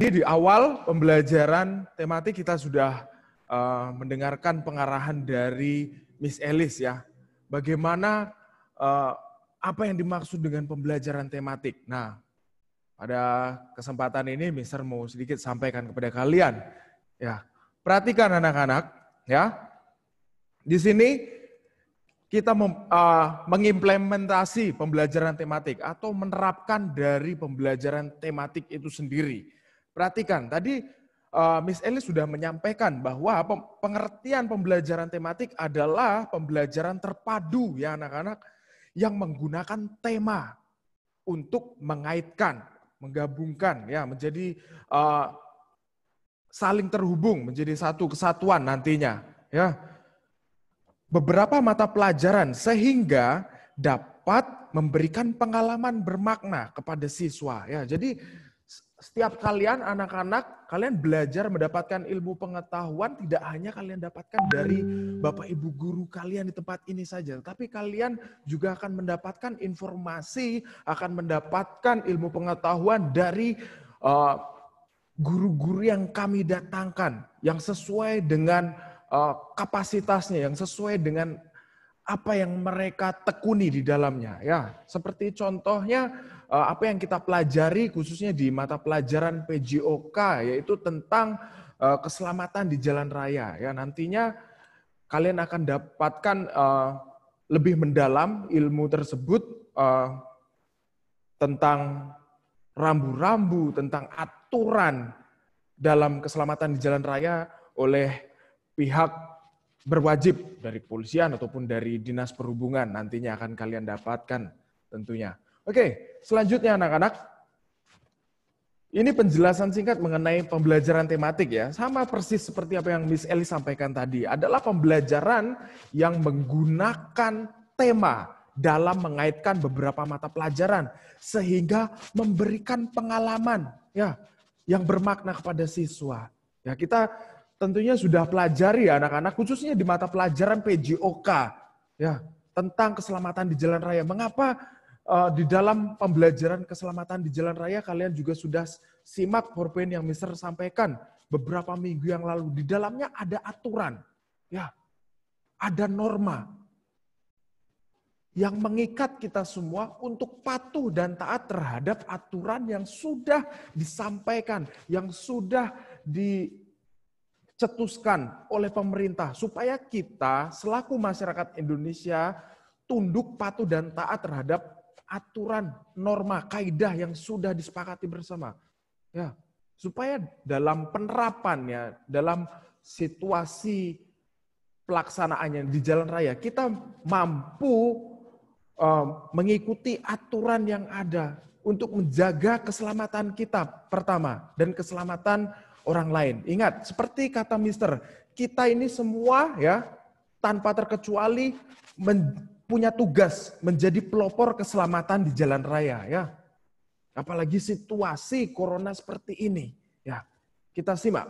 Jadi di awal pembelajaran tematik kita sudah uh, mendengarkan pengarahan dari Miss Ellis ya. Bagaimana uh, apa yang dimaksud dengan pembelajaran tematik? Nah, pada kesempatan ini Mister mau sedikit sampaikan kepada kalian ya. Perhatikan anak-anak ya. Di sini kita mem, uh, mengimplementasi pembelajaran tematik atau menerapkan dari pembelajaran tematik itu sendiri Perhatikan, tadi uh, Miss Ellie sudah menyampaikan bahwa pengertian pembelajaran tematik adalah pembelajaran terpadu ya anak-anak yang menggunakan tema untuk mengaitkan, menggabungkan ya menjadi uh, saling terhubung menjadi satu kesatuan nantinya ya. Beberapa mata pelajaran sehingga dapat memberikan pengalaman bermakna kepada siswa ya. Jadi setiap kalian anak-anak, kalian belajar mendapatkan ilmu pengetahuan tidak hanya kalian dapatkan dari Bapak Ibu guru kalian di tempat ini saja, tapi kalian juga akan mendapatkan informasi, akan mendapatkan ilmu pengetahuan dari eh, guru-guru uh, yang kami datangkan yang sesuai dengan uh, kapasitasnya, yang sesuai dengan apa yang mereka tekuni di dalamnya ya seperti contohnya eh, apa yang kita pelajari khususnya di mata pelajaran PJOK yaitu tentang eh, keselamatan di jalan raya ya nantinya kalian akan dapatkan eh, lebih mendalam ilmu tersebut tentang rambu-rambu tentang aturan dalam keselamatan di jalan raya oleh pihak berwajib dari kepolisian ataupun dari dinas perhubungan nantinya akan kalian dapatkan tentunya. Oke, selanjutnya anak-anak. Ini penjelasan singkat mengenai pembelajaran tematik ya. Sama persis seperti apa yang Miss Eli sampaikan tadi. Adalah pembelajaran yang menggunakan tema dalam mengaitkan beberapa mata pelajaran sehingga memberikan pengalaman ya yang bermakna kepada siswa. Ya, kita tentunya sudah pelajari ya anak-anak, khususnya di mata pelajaran PJOK, ya tentang keselamatan di jalan raya. Mengapa uh, di dalam pembelajaran keselamatan di jalan raya kalian juga sudah simak PowerPoint yang Mister sampaikan beberapa minggu yang lalu. Di dalamnya ada aturan, ya, ada norma yang mengikat kita semua untuk patuh dan taat terhadap aturan yang sudah disampaikan, yang sudah di dicetuskan oleh pemerintah supaya kita selaku masyarakat Indonesia tunduk, patuh, dan taat terhadap aturan, norma, kaidah yang sudah disepakati bersama. Ya, supaya dalam penerapannya, dalam situasi pelaksanaannya di jalan raya, kita mampu um, mengikuti aturan yang ada untuk menjaga keselamatan kita pertama dan keselamatan orang lain. Ingat, seperti kata Mister, kita ini semua ya tanpa terkecuali men punya tugas menjadi pelopor keselamatan di jalan raya ya. Apalagi situasi corona seperti ini ya. Kita simak.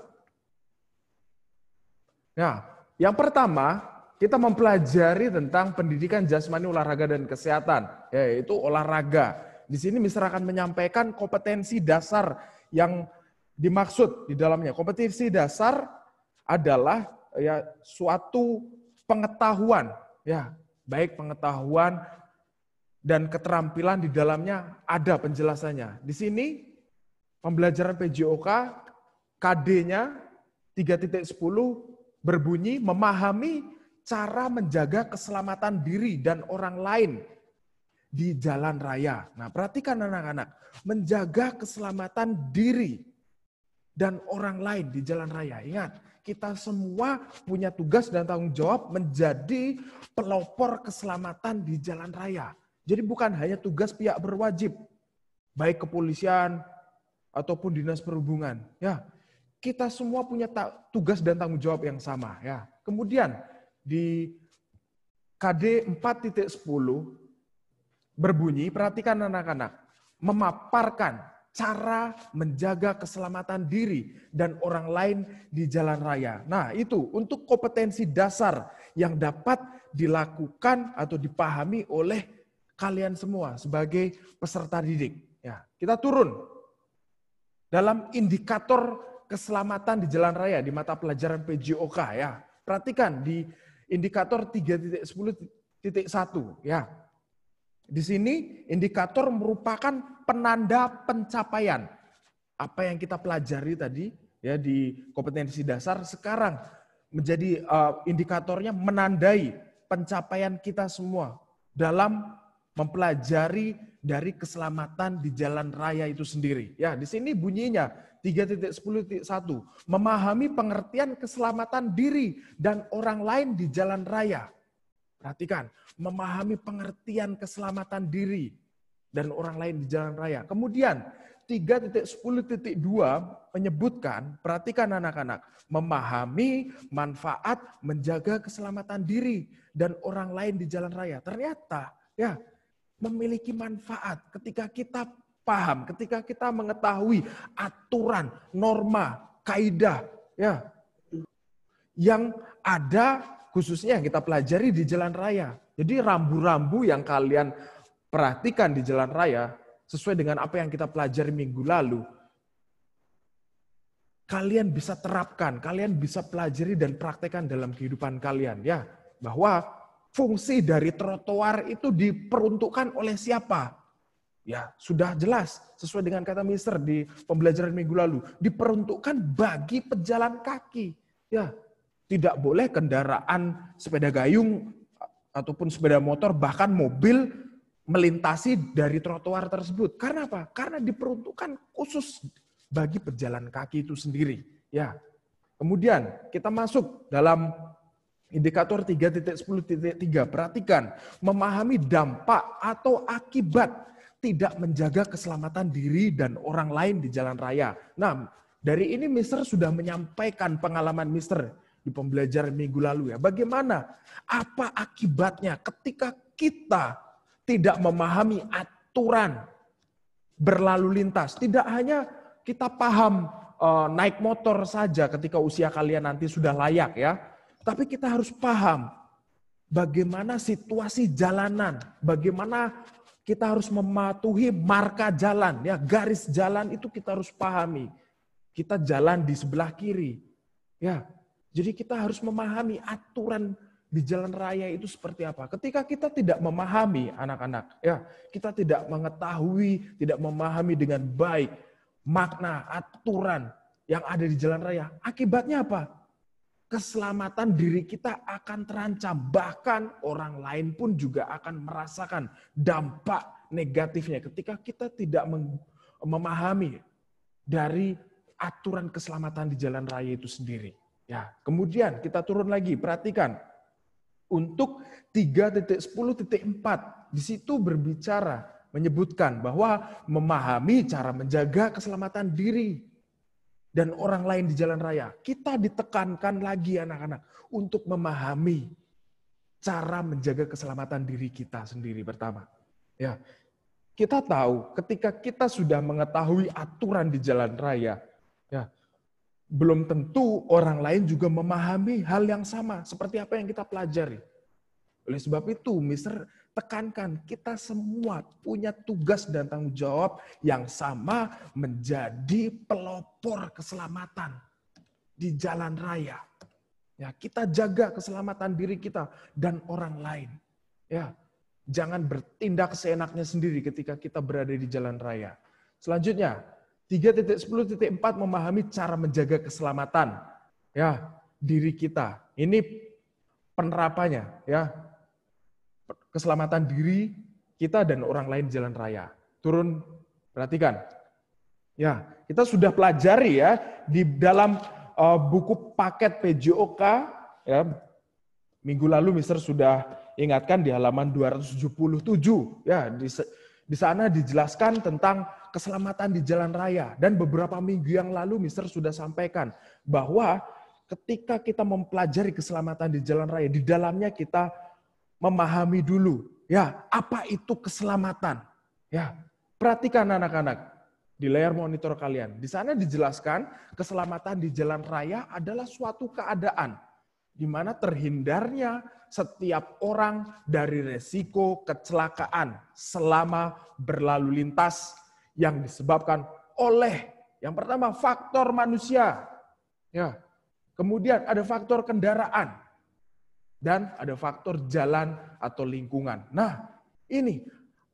Nah, yang pertama kita mempelajari tentang pendidikan jasmani, olahraga, dan kesehatan, yaitu olahraga. Di sini Mister akan menyampaikan kompetensi dasar yang dimaksud di dalamnya. kompetisi dasar adalah ya suatu pengetahuan ya, baik pengetahuan dan keterampilan di dalamnya ada penjelasannya. Di sini pembelajaran PJOK KD-nya 3.10 berbunyi memahami cara menjaga keselamatan diri dan orang lain di jalan raya. Nah, perhatikan anak-anak, menjaga keselamatan diri dan orang lain di jalan raya. Ingat, kita semua punya tugas dan tanggung jawab menjadi pelopor keselamatan di jalan raya. Jadi bukan hanya tugas pihak berwajib, baik kepolisian ataupun dinas perhubungan. Ya, kita semua punya tugas dan tanggung jawab yang sama. Ya, kemudian di KD 4.10 berbunyi, perhatikan anak-anak, memaparkan cara menjaga keselamatan diri dan orang lain di jalan raya. Nah, itu untuk kompetensi dasar yang dapat dilakukan atau dipahami oleh kalian semua sebagai peserta didik. Ya, kita turun dalam indikator keselamatan di jalan raya di mata pelajaran PJOK ya. Perhatikan di indikator 3.10.1 ya. Di sini indikator merupakan penanda pencapaian. Apa yang kita pelajari tadi ya di kompetensi dasar sekarang menjadi uh, indikatornya menandai pencapaian kita semua dalam mempelajari dari keselamatan di jalan raya itu sendiri. Ya, di sini bunyinya 3.10.1 memahami pengertian keselamatan diri dan orang lain di jalan raya. Perhatikan, memahami pengertian keselamatan diri dan orang lain di jalan raya. Kemudian 3.10.2 menyebutkan, perhatikan anak-anak, memahami manfaat menjaga keselamatan diri dan orang lain di jalan raya. Ternyata ya memiliki manfaat ketika kita paham, ketika kita mengetahui aturan, norma, kaidah ya yang ada khususnya yang kita pelajari di jalan raya. Jadi rambu-rambu yang kalian perhatikan di jalan raya sesuai dengan apa yang kita pelajari minggu lalu. Kalian bisa terapkan, kalian bisa pelajari dan praktekkan dalam kehidupan kalian ya, bahwa fungsi dari trotoar itu diperuntukkan oleh siapa? Ya, sudah jelas sesuai dengan kata Mister di pembelajaran minggu lalu, diperuntukkan bagi pejalan kaki. Ya, tidak boleh kendaraan sepeda gayung ataupun sepeda motor bahkan mobil melintasi dari trotoar tersebut. Karena apa? Karena diperuntukkan khusus bagi pejalan kaki itu sendiri. Ya. Kemudian kita masuk dalam Indikator 3.10.3, perhatikan, memahami dampak atau akibat tidak menjaga keselamatan diri dan orang lain di jalan raya. Nah, dari ini Mister sudah menyampaikan pengalaman Mister di pembelajaran minggu lalu ya. Bagaimana? Apa akibatnya ketika kita tidak memahami aturan berlalu lintas? Tidak hanya kita paham uh, naik motor saja ketika usia kalian nanti sudah layak ya, tapi kita harus paham bagaimana situasi jalanan, bagaimana kita harus mematuhi marka jalan ya, garis jalan itu kita harus pahami. Kita jalan di sebelah kiri. Ya, jadi kita harus memahami aturan di jalan raya itu seperti apa. Ketika kita tidak memahami anak-anak, ya, kita tidak mengetahui, tidak memahami dengan baik makna aturan yang ada di jalan raya. Akibatnya apa? Keselamatan diri kita akan terancam, bahkan orang lain pun juga akan merasakan dampak negatifnya ketika kita tidak memahami dari aturan keselamatan di jalan raya itu sendiri. Ya, kemudian kita turun lagi, perhatikan. Untuk 3.10.4, di situ berbicara, menyebutkan bahwa memahami cara menjaga keselamatan diri dan orang lain di jalan raya. Kita ditekankan lagi anak-anak untuk memahami cara menjaga keselamatan diri kita sendiri pertama. Ya, kita tahu ketika kita sudah mengetahui aturan di jalan raya, ya, belum tentu orang lain juga memahami hal yang sama seperti apa yang kita pelajari. Oleh sebab itu, Mister tekankan kita semua punya tugas dan tanggung jawab yang sama menjadi pelopor keselamatan di jalan raya. Ya, kita jaga keselamatan diri kita dan orang lain. Ya, jangan bertindak seenaknya sendiri ketika kita berada di jalan raya. Selanjutnya, 3.10.4 memahami cara menjaga keselamatan ya diri kita. Ini penerapannya ya. Keselamatan diri kita dan orang lain jalan raya. Turun perhatikan. Ya, kita sudah pelajari ya di dalam uh, buku paket PJOK ya. Minggu lalu Mister sudah ingatkan di halaman 277 ya di di sana dijelaskan tentang keselamatan di jalan raya. Dan beberapa minggu yang lalu Mister sudah sampaikan bahwa ketika kita mempelajari keselamatan di jalan raya, di dalamnya kita memahami dulu, ya, apa itu keselamatan? Ya, perhatikan anak-anak di layar monitor kalian. Di sana dijelaskan keselamatan di jalan raya adalah suatu keadaan di mana terhindarnya setiap orang dari resiko kecelakaan selama berlalu lintas yang disebabkan oleh yang pertama faktor manusia. Ya. Kemudian ada faktor kendaraan dan ada faktor jalan atau lingkungan. Nah, ini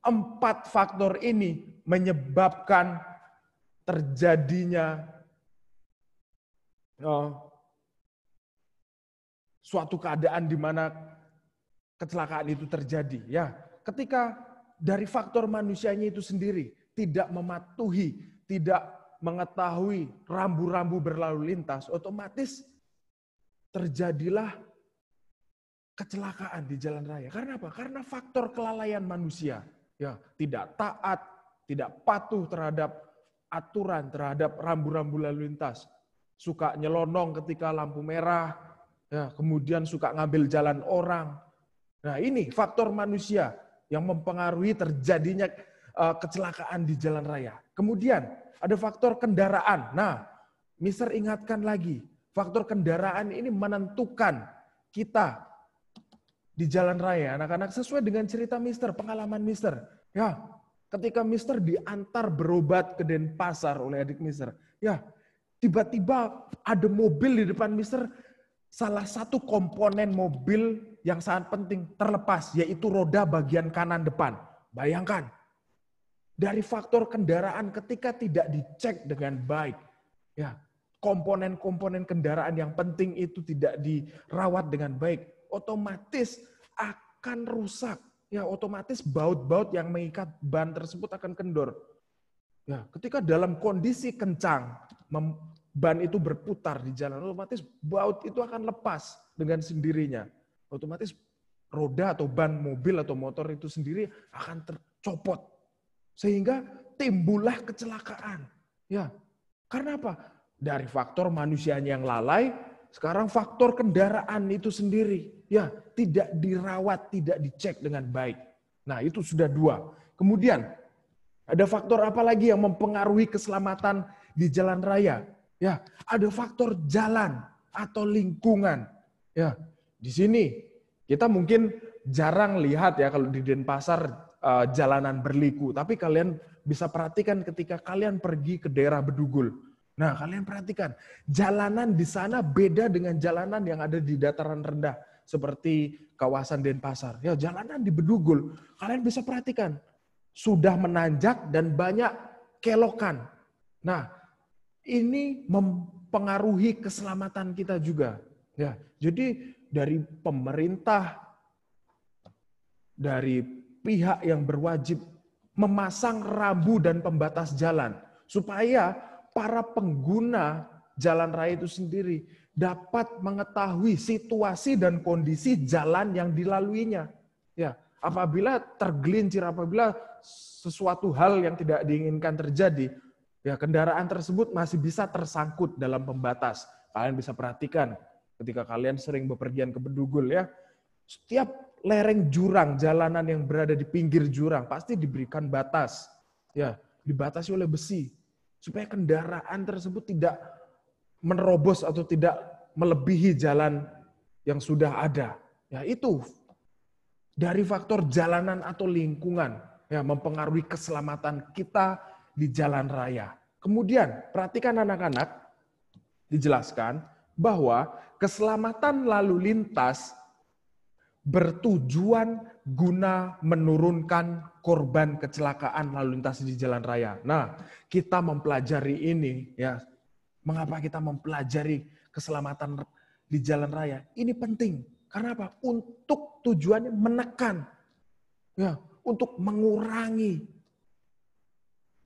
empat faktor ini menyebabkan terjadinya eh, suatu keadaan di mana kecelakaan itu terjadi. Ya, ketika dari faktor manusianya itu sendiri tidak mematuhi, tidak mengetahui rambu-rambu berlalu lintas, otomatis terjadilah kecelakaan di jalan raya. Karena apa? Karena faktor kelalaian manusia. Ya, tidak taat, tidak patuh terhadap aturan, terhadap rambu-rambu lalu lintas. Suka nyelonong ketika lampu merah, ya, kemudian suka ngambil jalan orang. Nah ini faktor manusia yang mempengaruhi terjadinya eh, kecelakaan di jalan raya. Kemudian ada faktor kendaraan. Nah, Mister ingatkan lagi, faktor kendaraan ini menentukan kita di jalan raya anak-anak sesuai dengan cerita Mister, pengalaman Mister. Ya, ketika Mister diantar berobat ke Denpasar oleh adik Mister, ya tiba-tiba ada mobil di depan Mister salah satu komponen mobil yang sangat penting terlepas, yaitu roda bagian kanan depan. Bayangkan, dari faktor kendaraan ketika tidak dicek dengan baik, ya komponen-komponen kendaraan yang penting itu tidak dirawat dengan baik, otomatis akan rusak. Ya, otomatis baut-baut yang mengikat ban tersebut akan kendor. Ya, ketika dalam kondisi kencang, ban itu berputar di jalan, otomatis baut itu akan lepas dengan sendirinya. Otomatis roda atau ban mobil atau motor itu sendiri akan tercopot. Sehingga timbullah kecelakaan. Ya. Karena apa? Dari faktor manusianya yang lalai, sekarang faktor kendaraan itu sendiri. Ya, tidak dirawat, tidak dicek dengan baik. Nah, itu sudah dua. Kemudian, ada faktor apa lagi yang mempengaruhi keselamatan di jalan raya? Ya, ada faktor jalan atau lingkungan. Ya, di sini kita mungkin jarang lihat ya kalau di Denpasar uh, jalanan berliku, tapi kalian bisa perhatikan ketika kalian pergi ke daerah Bedugul. Nah, kalian perhatikan, jalanan di sana beda dengan jalanan yang ada di dataran rendah seperti kawasan Denpasar. Ya, jalanan di Bedugul, kalian bisa perhatikan sudah menanjak dan banyak kelokan. Nah, ini mempengaruhi keselamatan kita juga. Ya, jadi dari pemerintah, dari pihak yang berwajib memasang rambu dan pembatas jalan supaya para pengguna jalan raya itu sendiri dapat mengetahui situasi dan kondisi jalan yang dilaluinya. Ya, apabila tergelincir, apabila sesuatu hal yang tidak diinginkan terjadi, Ya, kendaraan tersebut masih bisa tersangkut dalam pembatas. Kalian bisa perhatikan ketika kalian sering bepergian ke Bedugul ya. Setiap lereng jurang, jalanan yang berada di pinggir jurang pasti diberikan batas. Ya, dibatasi oleh besi supaya kendaraan tersebut tidak menerobos atau tidak melebihi jalan yang sudah ada. Ya, itu dari faktor jalanan atau lingkungan ya mempengaruhi keselamatan kita di jalan raya. Kemudian, perhatikan anak-anak, dijelaskan bahwa keselamatan lalu lintas bertujuan guna menurunkan korban kecelakaan lalu lintas di jalan raya. Nah, kita mempelajari ini ya. Mengapa kita mempelajari keselamatan di jalan raya? Ini penting. Karena apa? Untuk tujuannya menekan. Ya, untuk mengurangi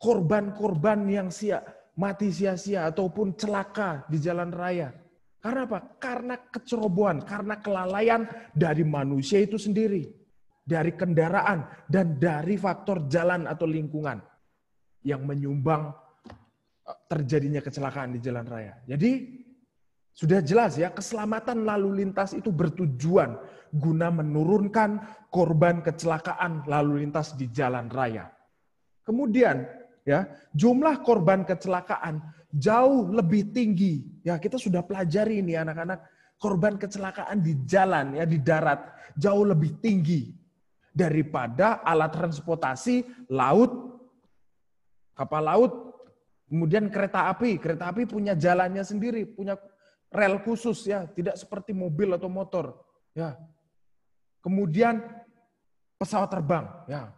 korban-korban yang sia mati sia-sia ataupun celaka di jalan raya. Karena apa? Karena kecerobohan, karena kelalaian dari manusia itu sendiri, dari kendaraan dan dari faktor jalan atau lingkungan yang menyumbang eh, terjadinya kecelakaan di jalan raya. Jadi sudah jelas ya, keselamatan lalu lintas itu bertujuan guna menurunkan korban kecelakaan lalu lintas di jalan raya. Kemudian ya jumlah korban kecelakaan jauh lebih tinggi. Ya, kita sudah pelajari ini anak-anak, korban kecelakaan di jalan ya di darat jauh lebih tinggi daripada alat transportasi laut, kapal laut, kemudian kereta api. Kereta api punya jalannya sendiri, punya rel khusus ya, tidak seperti mobil atau motor. Ya. Kemudian pesawat terbang ya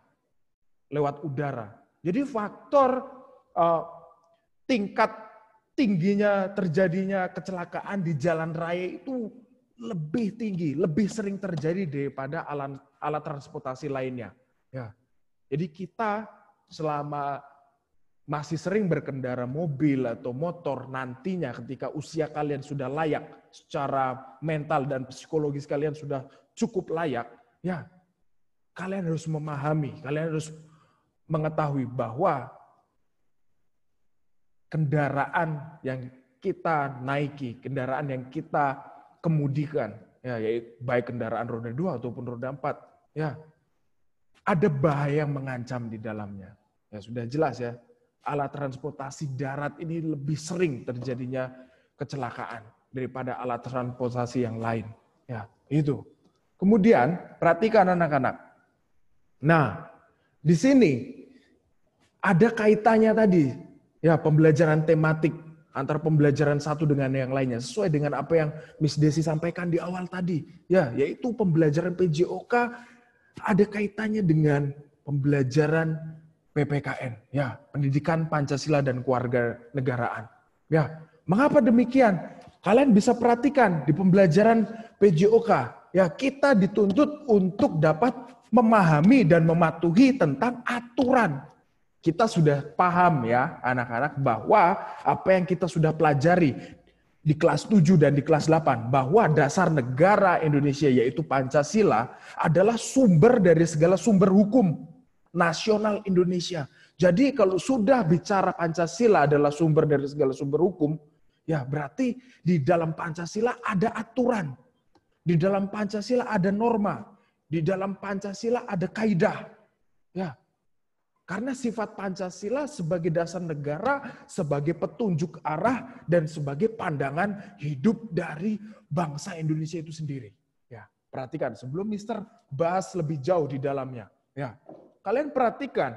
lewat udara jadi faktor uh, tingkat tingginya terjadinya kecelakaan di jalan raya itu lebih tinggi, lebih sering terjadi daripada alat alat transportasi lainnya. Ya. Jadi kita selama masih sering berkendara mobil atau motor nantinya ketika usia kalian sudah layak secara mental dan psikologis kalian sudah cukup layak, ya kalian harus memahami, kalian harus mengetahui bahwa kendaraan yang kita naiki, kendaraan yang kita kemudikan, ya, yaitu baik kendaraan roda dua ataupun roda empat, ya ada bahaya yang mengancam di dalamnya. Ya sudah jelas ya, alat transportasi darat ini lebih sering terjadinya kecelakaan daripada alat transportasi yang lain. Ya, itu. Kemudian perhatikan anak-anak. Nah, di sini ada kaitannya tadi, ya pembelajaran tematik antara pembelajaran satu dengan yang lainnya sesuai dengan apa yang Miss Desi sampaikan di awal tadi ya yaitu pembelajaran PJOK ada kaitannya dengan pembelajaran PPKN ya pendidikan Pancasila dan keluarga negaraan ya mengapa demikian kalian bisa perhatikan di pembelajaran PJOK ya kita dituntut untuk dapat memahami dan mematuhi tentang aturan. Kita sudah paham ya anak-anak bahwa apa yang kita sudah pelajari di kelas 7 dan di kelas 8 bahwa dasar negara Indonesia yaitu Pancasila adalah sumber dari segala sumber hukum nasional Indonesia. Jadi kalau sudah bicara Pancasila adalah sumber dari segala sumber hukum, ya berarti di dalam Pancasila ada aturan. Di dalam Pancasila ada norma di dalam Pancasila ada kaidah. Ya. Karena sifat Pancasila sebagai dasar negara, sebagai petunjuk arah dan sebagai pandangan hidup dari bangsa Indonesia itu sendiri. Ya, perhatikan sebelum Mister bahas lebih jauh di dalamnya. Ya. Kalian perhatikan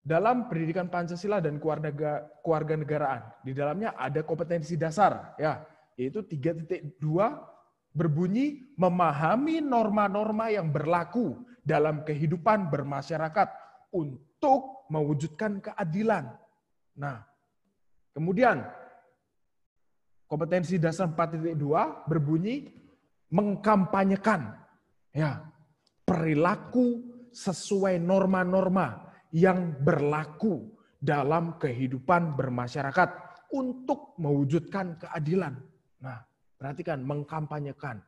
dalam pendidikan Pancasila dan keluarga keluarga negaraan di dalamnya ada kompetensi dasar ya yaitu dua berbunyi memahami norma-norma yang berlaku dalam kehidupan bermasyarakat untuk mewujudkan keadilan. Nah, kemudian kompetensi dasar 4.2 berbunyi mengkampanyekan ya perilaku sesuai norma-norma yang berlaku dalam kehidupan bermasyarakat untuk mewujudkan keadilan. Nah, Perhatikan, mengkampanyekan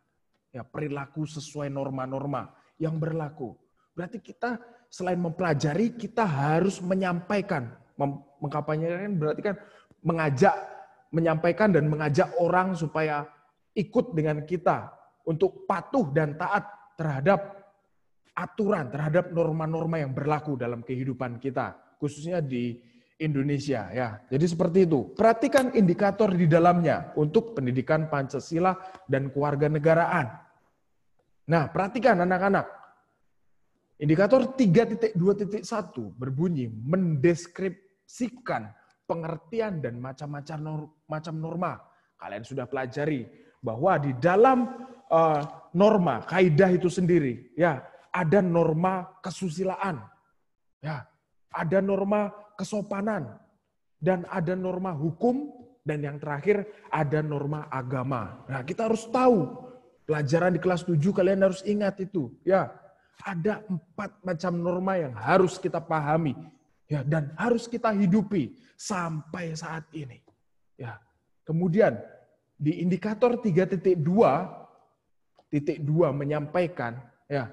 ya perilaku sesuai norma-norma yang berlaku. Berarti kita selain mempelajari, kita harus menyampaikan. Mem mengkampanyekan berarti kan mengajak, menyampaikan dan mengajak orang supaya ikut dengan kita untuk patuh dan taat terhadap aturan, terhadap norma-norma yang berlaku dalam kehidupan kita. Khususnya di Indonesia ya. Jadi seperti itu. Perhatikan indikator di dalamnya untuk pendidikan Pancasila dan kewarganegaraan. Nah, perhatikan anak-anak. Indikator 3.2.1 berbunyi mendeskripsikan pengertian dan macam-macam macam norma. Kalian sudah pelajari bahwa di dalam uh, norma, kaidah itu sendiri, ya, ada norma kesusilaan. Ya, ada norma kesopanan, dan ada norma hukum, dan yang terakhir ada norma agama. Nah, kita harus tahu pelajaran di kelas 7 kalian harus ingat itu, ya. Ada empat macam norma yang harus kita pahami, ya, dan harus kita hidupi sampai saat ini, ya. Kemudian di indikator 3.2 titik 2 menyampaikan ya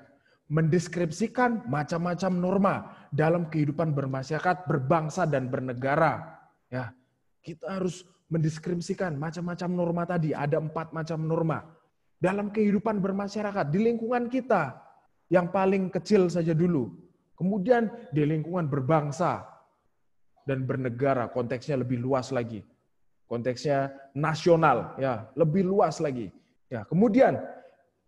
mendeskripsikan macam-macam norma dalam kehidupan bermasyarakat, berbangsa dan bernegara. Ya, kita harus mendeskripsikan macam-macam norma tadi. Ada empat macam norma dalam kehidupan bermasyarakat di lingkungan kita yang paling kecil saja dulu. Kemudian di lingkungan berbangsa dan bernegara, konteksnya lebih luas lagi. Konteksnya nasional, ya, lebih luas lagi. Ya, kemudian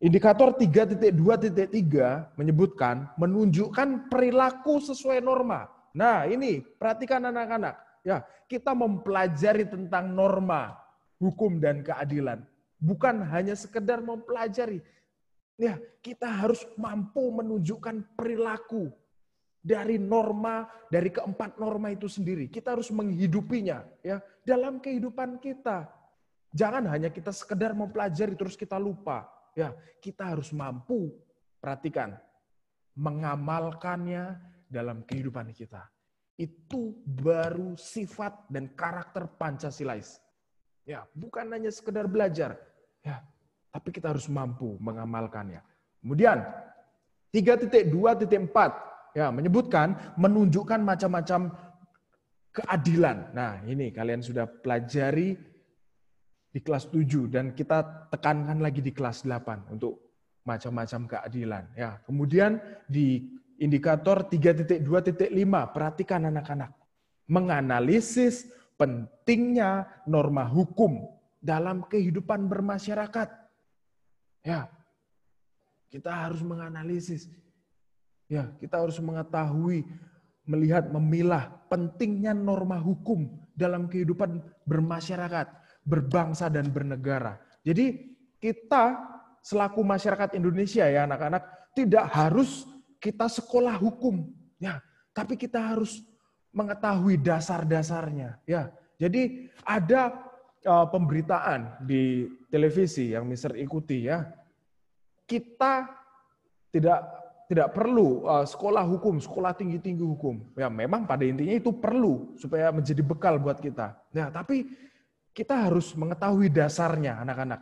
Indikator 3.2.3 menyebutkan menunjukkan perilaku sesuai norma. Nah, ini perhatikan anak-anak. Ya, kita mempelajari tentang norma, hukum dan keadilan. Bukan hanya sekedar mempelajari. Ya, kita harus mampu menunjukkan perilaku dari norma, dari keempat norma itu sendiri. Kita harus menghidupinya ya dalam kehidupan kita. Jangan hanya kita sekedar mempelajari terus kita lupa. Ya, kita harus mampu perhatikan mengamalkannya dalam kehidupan kita. Itu baru sifat dan karakter Pancasilais. Ya, bukan hanya sekedar belajar, ya, tapi kita harus mampu mengamalkannya. Kemudian 3.2.4 ya menyebutkan menunjukkan macam-macam keadilan. Nah, ini kalian sudah pelajari di kelas 7 dan kita tekankan lagi di kelas 8 untuk macam-macam keadilan. Ya, kemudian di indikator 3.2.5 perhatikan anak-anak menganalisis pentingnya norma hukum dalam kehidupan bermasyarakat. Ya. Kita harus menganalisis. Ya, kita harus mengetahui, melihat, memilah pentingnya norma hukum dalam kehidupan bermasyarakat berbangsa dan bernegara. Jadi kita selaku masyarakat Indonesia ya anak-anak tidak harus kita sekolah hukum ya, tapi kita harus mengetahui dasar-dasarnya ya. Jadi ada uh, pemberitaan di televisi yang Mister ikuti ya. Kita tidak tidak perlu uh, sekolah hukum, sekolah tinggi-tinggi hukum. Ya memang pada intinya itu perlu supaya menjadi bekal buat kita. Ya, tapi kita harus mengetahui dasarnya, anak-anak.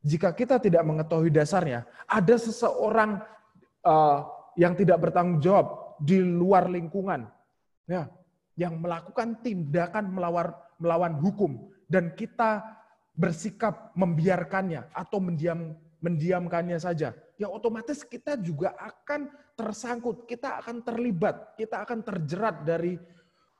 Jika kita tidak mengetahui dasarnya, ada seseorang uh, yang tidak bertanggung jawab di luar lingkungan, ya, yang melakukan tindakan melawan melawan hukum dan kita bersikap membiarkannya atau mendiam mendiamkannya saja, ya otomatis kita juga akan tersangkut, kita akan terlibat, kita akan terjerat dari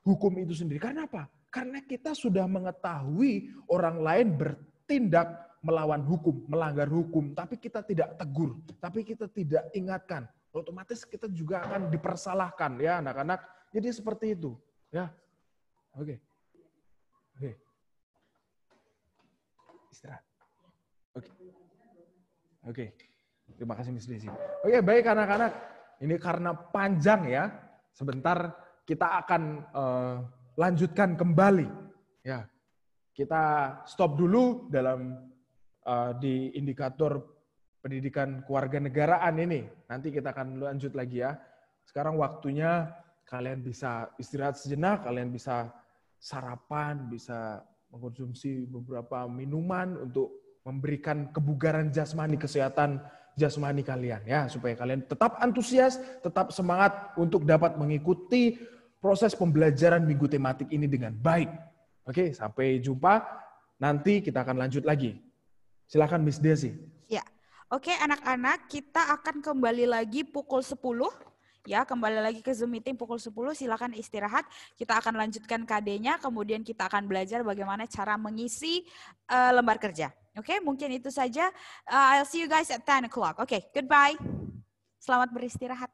hukum itu sendiri. Karena apa? Karena kita sudah mengetahui orang lain bertindak melawan hukum, melanggar hukum, tapi kita tidak tegur, tapi kita tidak ingatkan. Otomatis kita juga akan dipersalahkan ya anak-anak. Jadi seperti itu ya. Oke. Oke. Istirahat. Oke. Oke. Terima kasih Miss Desi. Oke, baik anak-anak. Ini karena panjang ya. Sebentar kita akan uh, lanjutkan kembali. Ya, kita stop dulu dalam uh, di indikator pendidikan keluarga negaraan ini. Nanti kita akan lanjut lagi ya. Sekarang waktunya kalian bisa istirahat sejenak, kalian bisa sarapan, bisa mengkonsumsi beberapa minuman untuk memberikan kebugaran jasmani kesehatan jasmani kalian ya supaya kalian tetap antusias, tetap semangat untuk dapat mengikuti proses pembelajaran minggu tematik ini dengan baik. Oke, sampai jumpa. Nanti kita akan lanjut lagi. Silakan Miss Desi. Ya. Oke, anak-anak, kita akan kembali lagi pukul 10 ya kembali lagi ke Zoom meeting pukul 10 silakan istirahat kita akan lanjutkan KD-nya kemudian kita akan belajar bagaimana cara mengisi uh, lembar kerja oke mungkin itu saja uh, I'll see you guys at 10 o'clock oke goodbye selamat beristirahat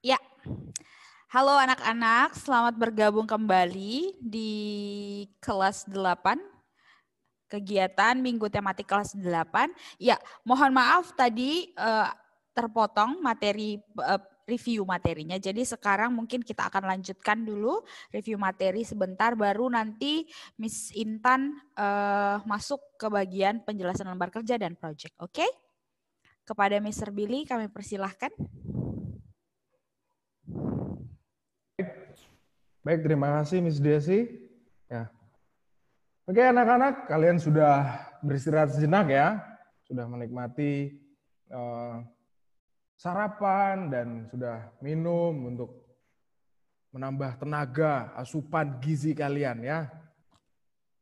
Ya, halo anak-anak, selamat bergabung kembali di kelas 8, kegiatan minggu tematik kelas 8. Ya, mohon maaf tadi uh, terpotong materi uh, review materinya. Jadi sekarang mungkin kita akan lanjutkan dulu review materi sebentar, baru nanti Miss Intan uh, masuk ke bagian penjelasan lembar kerja dan project, oke? Okay? Kepada Mr. Billy kami persilahkan. Baik, terima kasih Miss Desi. Ya. Oke anak-anak, kalian sudah beristirahat sejenak ya. Sudah menikmati uh, sarapan dan sudah minum untuk menambah tenaga, asupan gizi kalian ya.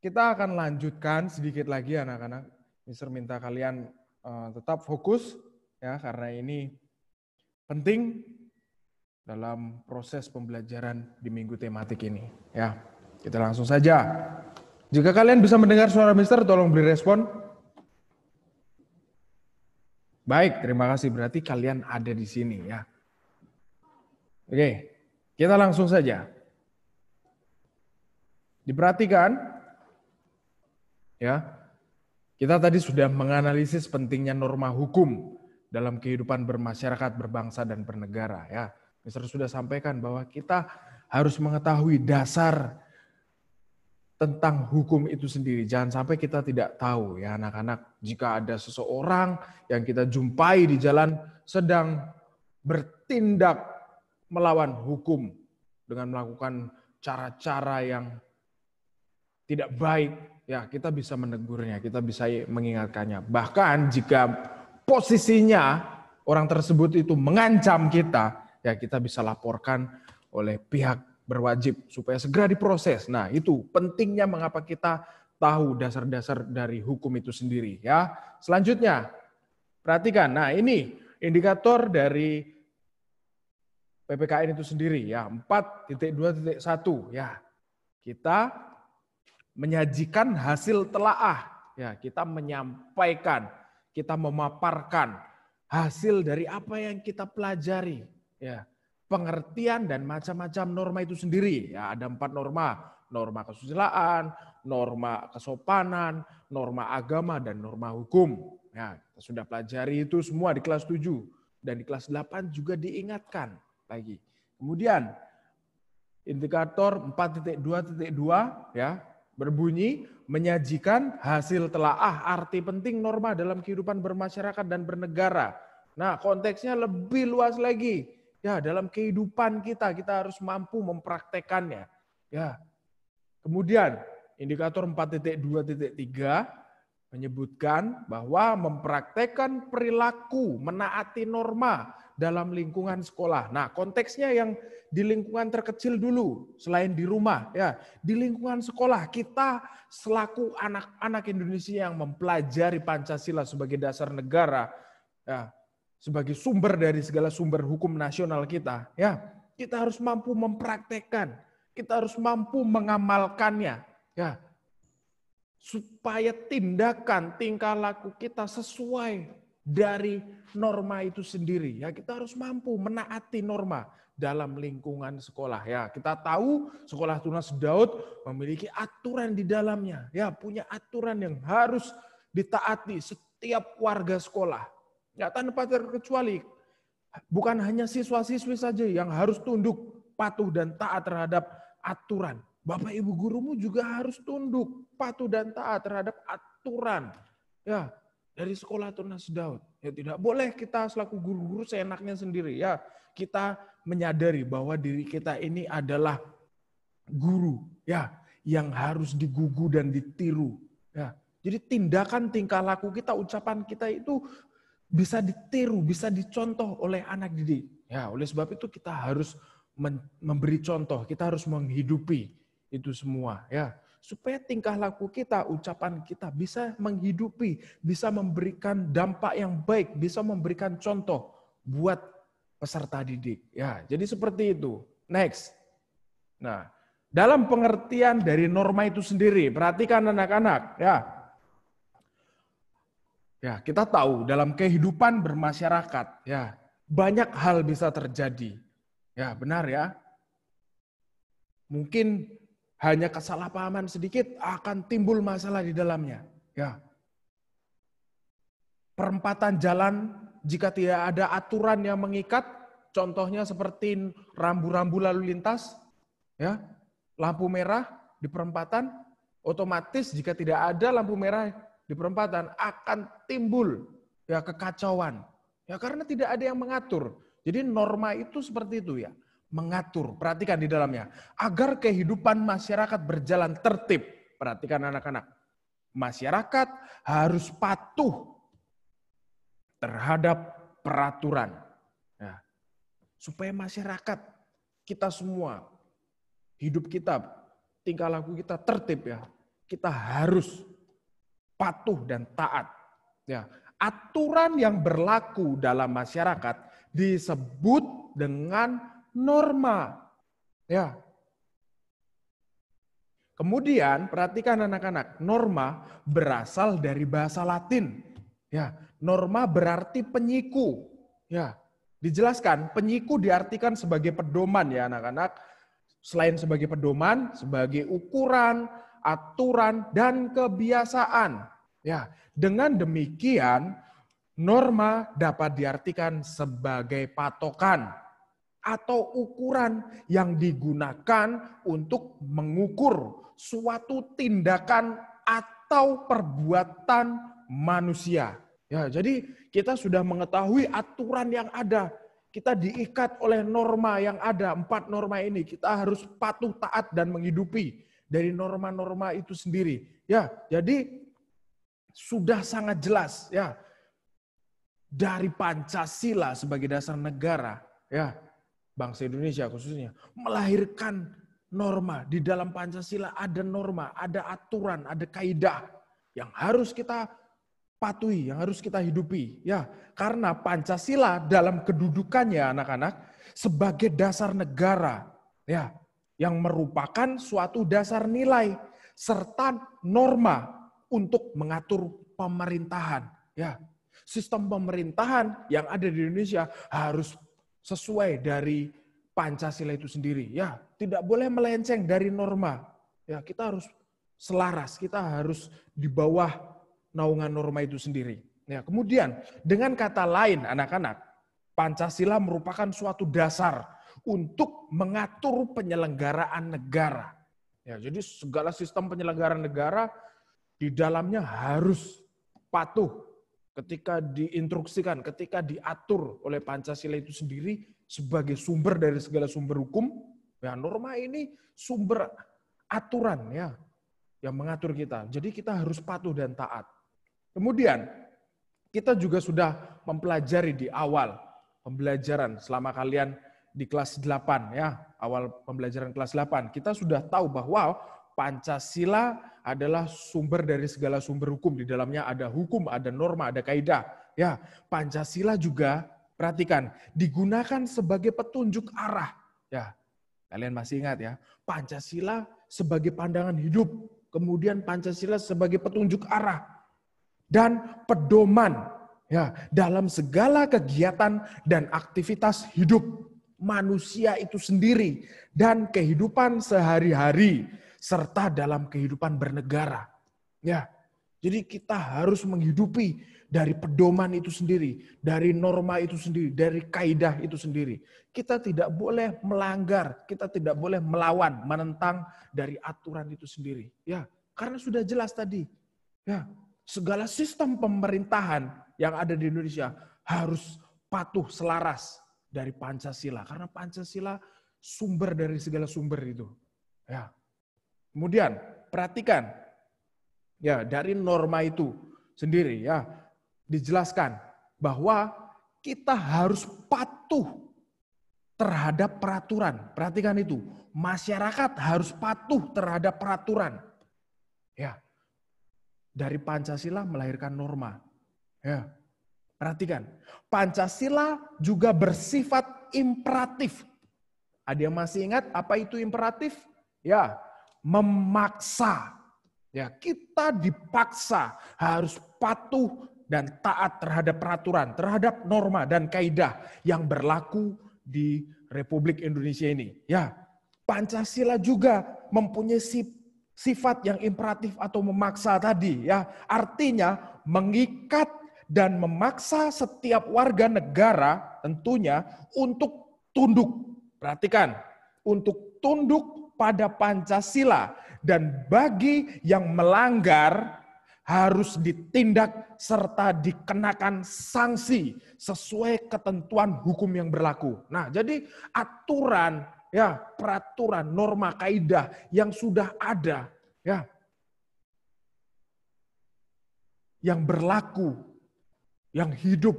Kita akan lanjutkan sedikit lagi anak-anak. Mister minta kalian uh, tetap fokus ya karena ini penting dalam proses pembelajaran di minggu tematik ini. Ya, kita langsung saja. Jika kalian bisa mendengar suara Mister, tolong beri respon. Baik, terima kasih. Berarti kalian ada di sini ya. Oke, kita langsung saja. Diperhatikan, ya. Kita tadi sudah menganalisis pentingnya norma hukum dalam kehidupan bermasyarakat, berbangsa, dan bernegara. Ya, Mister sudah sampaikan bahwa kita harus mengetahui dasar tentang hukum itu sendiri. Jangan sampai kita tidak tahu ya anak-anak. Jika ada seseorang yang kita jumpai di jalan sedang bertindak melawan hukum dengan melakukan cara-cara yang tidak baik, ya kita bisa menegurnya, kita bisa mengingatkannya. Bahkan jika posisinya orang tersebut itu mengancam kita, ya kita bisa laporkan oleh pihak berwajib supaya segera diproses. Nah, itu pentingnya mengapa kita tahu dasar-dasar dari hukum itu sendiri ya. Selanjutnya, perhatikan. Nah, ini indikator dari PPKN itu sendiri ya, 4.2.1 ya. Kita menyajikan hasil telaah ya, kita menyampaikan, kita memaparkan hasil dari apa yang kita pelajari ya pengertian dan macam-macam norma itu sendiri. Ya, ada empat norma, norma kesusilaan, norma kesopanan, norma agama, dan norma hukum. Ya, kita sudah pelajari itu semua di kelas 7. Dan di kelas 8 juga diingatkan lagi. Kemudian, indikator 4.2.2 ya berbunyi menyajikan hasil telaah arti penting norma dalam kehidupan bermasyarakat dan bernegara. Nah, konteksnya lebih luas lagi Ya, dalam kehidupan kita kita harus mampu mempraktekannya. Ya. Kemudian indikator 4.2.3 menyebutkan bahwa mempraktekkan perilaku menaati norma dalam lingkungan sekolah. Nah, konteksnya yang di lingkungan terkecil dulu selain di rumah ya, di lingkungan sekolah kita selaku anak-anak Indonesia yang mempelajari Pancasila sebagai dasar negara ya, sebagai sumber dari segala sumber hukum nasional kita, ya, kita harus mampu mempraktekkan, kita harus mampu mengamalkannya, ya. Supaya tindakan, tingkah laku kita sesuai dari norma itu sendiri. Ya, kita harus mampu menaati norma dalam lingkungan sekolah. Ya, kita tahu sekolah Tunas Daud memiliki aturan di dalamnya. Ya, punya aturan yang harus ditaati setiap warga sekolah. Ya, tanpa terkecuali. Bukan hanya siswa-siswi saja yang harus tunduk, patuh, dan taat terhadap aturan. Bapak ibu gurumu juga harus tunduk, patuh, dan taat terhadap aturan. Ya, dari sekolah Tunas Daud. Ya tidak boleh kita selaku guru-guru seenaknya sendiri ya. Kita menyadari bahwa diri kita ini adalah guru ya yang harus digugu dan ditiru ya. Jadi tindakan tingkah laku kita, ucapan kita itu bisa ditiru, bisa dicontoh oleh anak didik. Ya, oleh sebab itu kita harus memberi contoh, kita harus menghidupi itu semua, ya. Supaya tingkah laku kita, ucapan kita bisa menghidupi, bisa memberikan dampak yang baik, bisa memberikan contoh buat peserta didik. Ya, jadi seperti itu. Next. Nah, dalam pengertian dari norma itu sendiri, perhatikan anak-anak, ya. Ya, kita tahu dalam kehidupan bermasyarakat, ya, banyak hal bisa terjadi. Ya, benar ya. Mungkin hanya kesalahpahaman sedikit akan timbul masalah di dalamnya. Ya. Perempatan jalan jika tidak ada aturan yang mengikat, contohnya seperti rambu-rambu lalu lintas, ya, lampu merah di perempatan, otomatis jika tidak ada lampu merah di perempatan akan timbul ya kekacauan. Ya karena tidak ada yang mengatur. Jadi norma itu seperti itu ya, mengatur. Perhatikan di dalamnya agar kehidupan masyarakat berjalan tertib. Perhatikan anak-anak. Masyarakat harus patuh terhadap peraturan. Ya. Supaya masyarakat kita semua hidup kita, tingkah laku kita tertib ya. Kita harus patuh dan taat. Ya, aturan yang berlaku dalam masyarakat disebut dengan norma. Ya. Kemudian perhatikan anak-anak, norma berasal dari bahasa Latin. Ya, norma berarti penyiku. Ya, dijelaskan penyiku diartikan sebagai pedoman ya anak-anak. Selain sebagai pedoman, sebagai ukuran, aturan, dan kebiasaan. Ya, dengan demikian norma dapat diartikan sebagai patokan atau ukuran yang digunakan untuk mengukur suatu tindakan atau perbuatan manusia. Ya, jadi kita sudah mengetahui aturan yang ada. Kita diikat oleh norma yang ada, empat norma ini. Kita harus patuh, taat, dan menghidupi dari norma-norma itu sendiri. Ya, jadi sudah sangat jelas ya dari Pancasila sebagai dasar negara ya bangsa Indonesia khususnya melahirkan norma di dalam Pancasila ada norma, ada aturan, ada kaidah yang harus kita patuhi, yang harus kita hidupi ya. Karena Pancasila dalam kedudukannya anak-anak sebagai dasar negara ya yang merupakan suatu dasar nilai serta norma untuk mengatur pemerintahan. Ya, sistem pemerintahan yang ada di Indonesia harus sesuai dari Pancasila itu sendiri. Ya, tidak boleh melenceng dari norma. Ya, kita harus selaras, kita harus di bawah naungan norma itu sendiri. Ya, kemudian dengan kata lain anak-anak, Pancasila merupakan suatu dasar untuk mengatur penyelenggaraan negara. Ya, jadi segala sistem penyelenggaraan negara di dalamnya harus patuh ketika diinstruksikan, ketika diatur oleh Pancasila itu sendiri sebagai sumber dari segala sumber hukum. Ya, norma ini sumber aturan ya yang mengatur kita. Jadi kita harus patuh dan taat. Kemudian kita juga sudah mempelajari di awal pembelajaran selama kalian di kelas 8 ya, awal pembelajaran kelas 8. Kita sudah tahu bahwa Pancasila adalah sumber dari segala sumber hukum. Di dalamnya ada hukum, ada norma, ada kaidah. Ya, Pancasila juga perhatikan digunakan sebagai petunjuk arah. Ya, kalian masih ingat ya, Pancasila sebagai pandangan hidup, kemudian Pancasila sebagai petunjuk arah dan pedoman ya dalam segala kegiatan dan aktivitas hidup manusia itu sendiri dan kehidupan sehari-hari serta dalam kehidupan bernegara. Ya. Jadi kita harus menghidupi dari pedoman itu sendiri, dari norma itu sendiri, dari kaidah itu sendiri. Kita tidak boleh melanggar, kita tidak boleh melawan, menentang dari aturan itu sendiri. Ya, karena sudah jelas tadi. Ya, segala sistem pemerintahan yang ada di Indonesia harus patuh selaras dari Pancasila. Karena Pancasila sumber dari segala sumber itu. Ya. Kemudian perhatikan ya dari norma itu sendiri ya dijelaskan bahwa kita harus patuh terhadap peraturan. Perhatikan itu, masyarakat harus patuh terhadap peraturan. Ya. Dari Pancasila melahirkan norma. Ya. Perhatikan, Pancasila juga bersifat imperatif. Ada yang masih ingat apa itu imperatif? Ya, memaksa. Ya, kita dipaksa harus patuh dan taat terhadap peraturan, terhadap norma dan kaidah yang berlaku di Republik Indonesia ini. Ya, Pancasila juga mempunyai sifat yang imperatif atau memaksa tadi ya. Artinya mengikat dan memaksa setiap warga negara tentunya untuk tunduk. Perhatikan, untuk tunduk pada Pancasila dan bagi yang melanggar harus ditindak serta dikenakan sanksi sesuai ketentuan hukum yang berlaku. Nah, jadi aturan ya, peraturan, norma, kaidah yang sudah ada ya yang berlaku yang hidup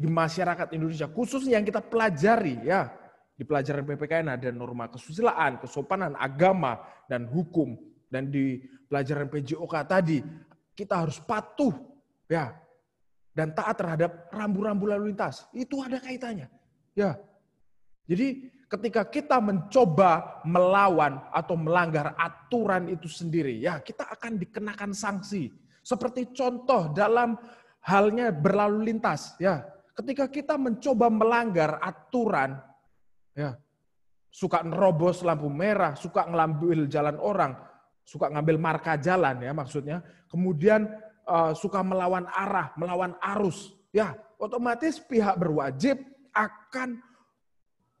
di masyarakat Indonesia, khususnya yang kita pelajari ya. Di pelajaran PPKN ada norma kesusilaan, kesopanan, agama, dan hukum. Dan di pelajaran PJOK tadi, kita harus patuh ya dan taat terhadap rambu-rambu lalu lintas. Itu ada kaitannya. Ya. Jadi ketika kita mencoba melawan atau melanggar aturan itu sendiri, ya kita akan dikenakan sanksi. Seperti contoh dalam halnya berlalu lintas ya. Ketika kita mencoba melanggar aturan ya, suka nerobos lampu merah, suka ngambil jalan orang, suka ngambil marka jalan ya maksudnya. Kemudian uh, suka melawan arah, melawan arus ya, otomatis pihak berwajib akan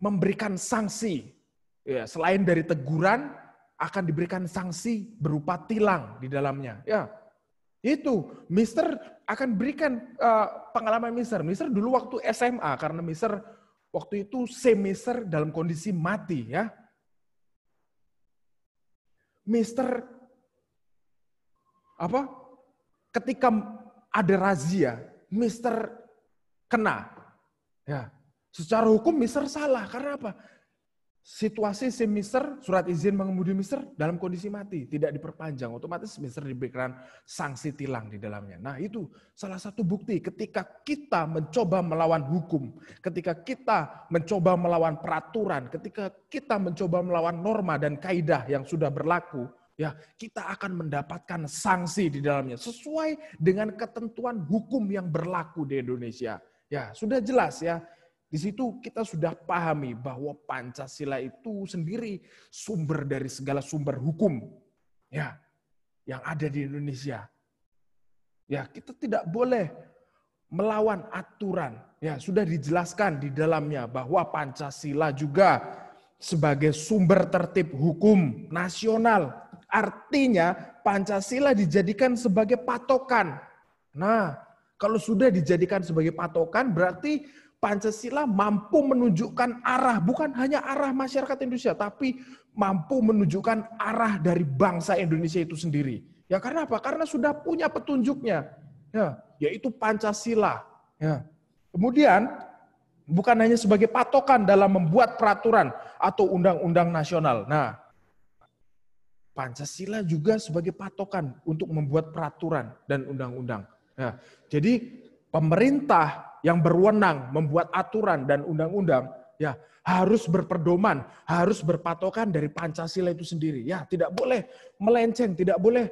memberikan sanksi. Ya, selain dari teguran akan diberikan sanksi berupa tilang di dalamnya. Ya. Itu Mister akan berikan uh, pengalaman Mister. Mister dulu waktu SMA karena Mister waktu itu semester dalam kondisi mati ya. Mister apa? Ketika ada razia, Mister kena. Ya, secara hukum Mister salah karena apa? situasi si Mister, surat izin mengemudi Mister dalam kondisi mati, tidak diperpanjang. Otomatis Mister diberikan sanksi tilang di dalamnya. Nah itu salah satu bukti ketika kita mencoba melawan hukum, ketika kita mencoba melawan peraturan, ketika kita mencoba melawan norma dan kaidah yang sudah berlaku, ya kita akan mendapatkan sanksi di dalamnya sesuai dengan ketentuan hukum yang berlaku di Indonesia. Ya, sudah jelas ya di situ kita sudah pahami bahwa Pancasila itu sendiri sumber dari segala sumber hukum ya yang ada di Indonesia. Ya, kita tidak boleh melawan aturan. Ya, sudah dijelaskan di dalamnya bahwa Pancasila juga sebagai sumber tertib hukum nasional. Artinya Pancasila dijadikan sebagai patokan. Nah, kalau sudah dijadikan sebagai patokan berarti Pancasila mampu menunjukkan arah, bukan hanya arah masyarakat Indonesia, tapi mampu menunjukkan arah dari bangsa Indonesia itu sendiri. Ya karena apa? Karena sudah punya petunjuknya, ya, yaitu Pancasila. Ya. Kemudian bukan hanya sebagai patokan dalam membuat peraturan atau undang-undang nasional. Nah, Pancasila juga sebagai patokan untuk membuat peraturan dan undang-undang. Nah, jadi pemerintah yang berwenang membuat aturan dan undang-undang ya harus berpedoman harus berpatokan dari Pancasila itu sendiri. Ya, tidak boleh melenceng, tidak boleh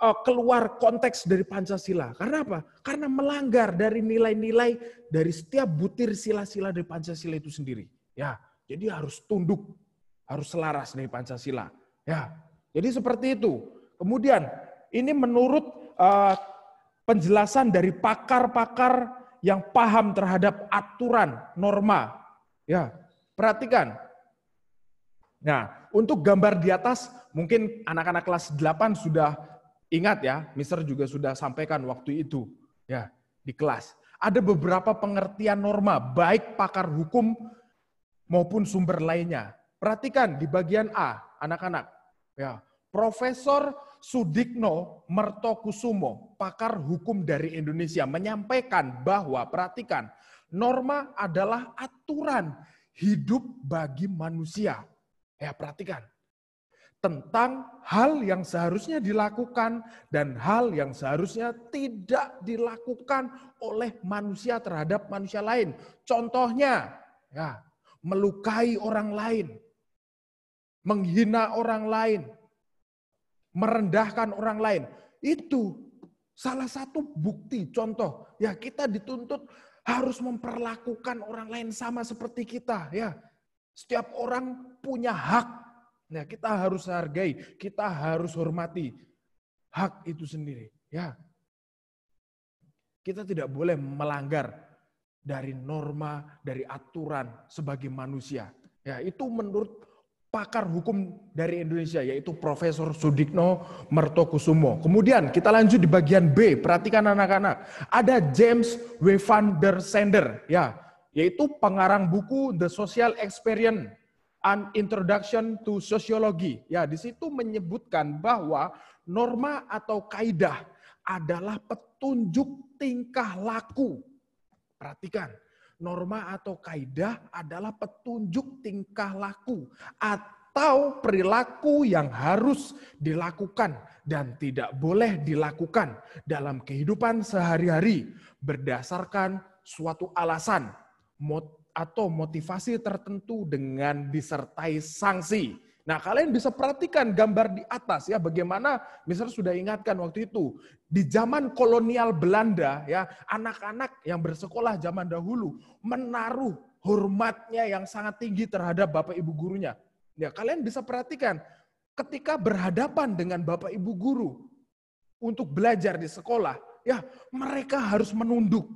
eh, keluar konteks dari Pancasila. Karena apa? Karena melanggar dari nilai-nilai dari setiap butir sila-sila dari Pancasila itu sendiri. Ya, jadi harus tunduk, harus selaras dari Pancasila. Ya, jadi seperti itu. Kemudian ini menurut uh, penjelasan dari pakar-pakar yang paham terhadap aturan, norma. Ya, perhatikan. Nah, untuk gambar di atas, mungkin anak-anak kelas 8 sudah ingat ya, Mister juga sudah sampaikan waktu itu ya di kelas. Ada beberapa pengertian norma, baik pakar hukum maupun sumber lainnya. Perhatikan di bagian A, anak-anak. Ya, profesor Sudikno Mertokusumo, pakar hukum dari Indonesia, menyampaikan bahwa, perhatikan, norma adalah aturan hidup bagi manusia. Ya, perhatikan. Tentang hal yang seharusnya dilakukan dan hal yang seharusnya tidak dilakukan oleh manusia terhadap manusia lain. Contohnya, ya, melukai orang lain, menghina orang lain, merendahkan orang lain. Itu salah satu bukti contoh ya kita dituntut harus memperlakukan orang lain sama seperti kita ya. Setiap orang punya hak. ya kita harus hargai, kita harus hormati hak itu sendiri ya. Kita tidak boleh melanggar dari norma, dari aturan sebagai manusia. Ya, itu menurut pakar hukum dari Indonesia yaitu Profesor Sudikno Mertokusumo. Kemudian kita lanjut di bagian B, perhatikan anak-anak. Ada James W. van der Sender ya, yaitu pengarang buku The Social Experience An Introduction to Sociology. Ya, di situ menyebutkan bahwa norma atau kaidah adalah petunjuk tingkah laku. Perhatikan, Norma atau kaidah adalah petunjuk tingkah laku atau perilaku yang harus dilakukan dan tidak boleh dilakukan dalam kehidupan sehari-hari berdasarkan suatu alasan atau motivasi tertentu dengan disertai sanksi Nah, kalian bisa perhatikan gambar di atas ya bagaimana misalnya sudah ingatkan waktu itu di zaman kolonial Belanda ya, anak-anak yang bersekolah zaman dahulu menaruh hormatnya yang sangat tinggi terhadap bapak ibu gurunya. Ya, kalian bisa perhatikan ketika berhadapan dengan bapak ibu guru untuk belajar di sekolah, ya mereka harus menunduk.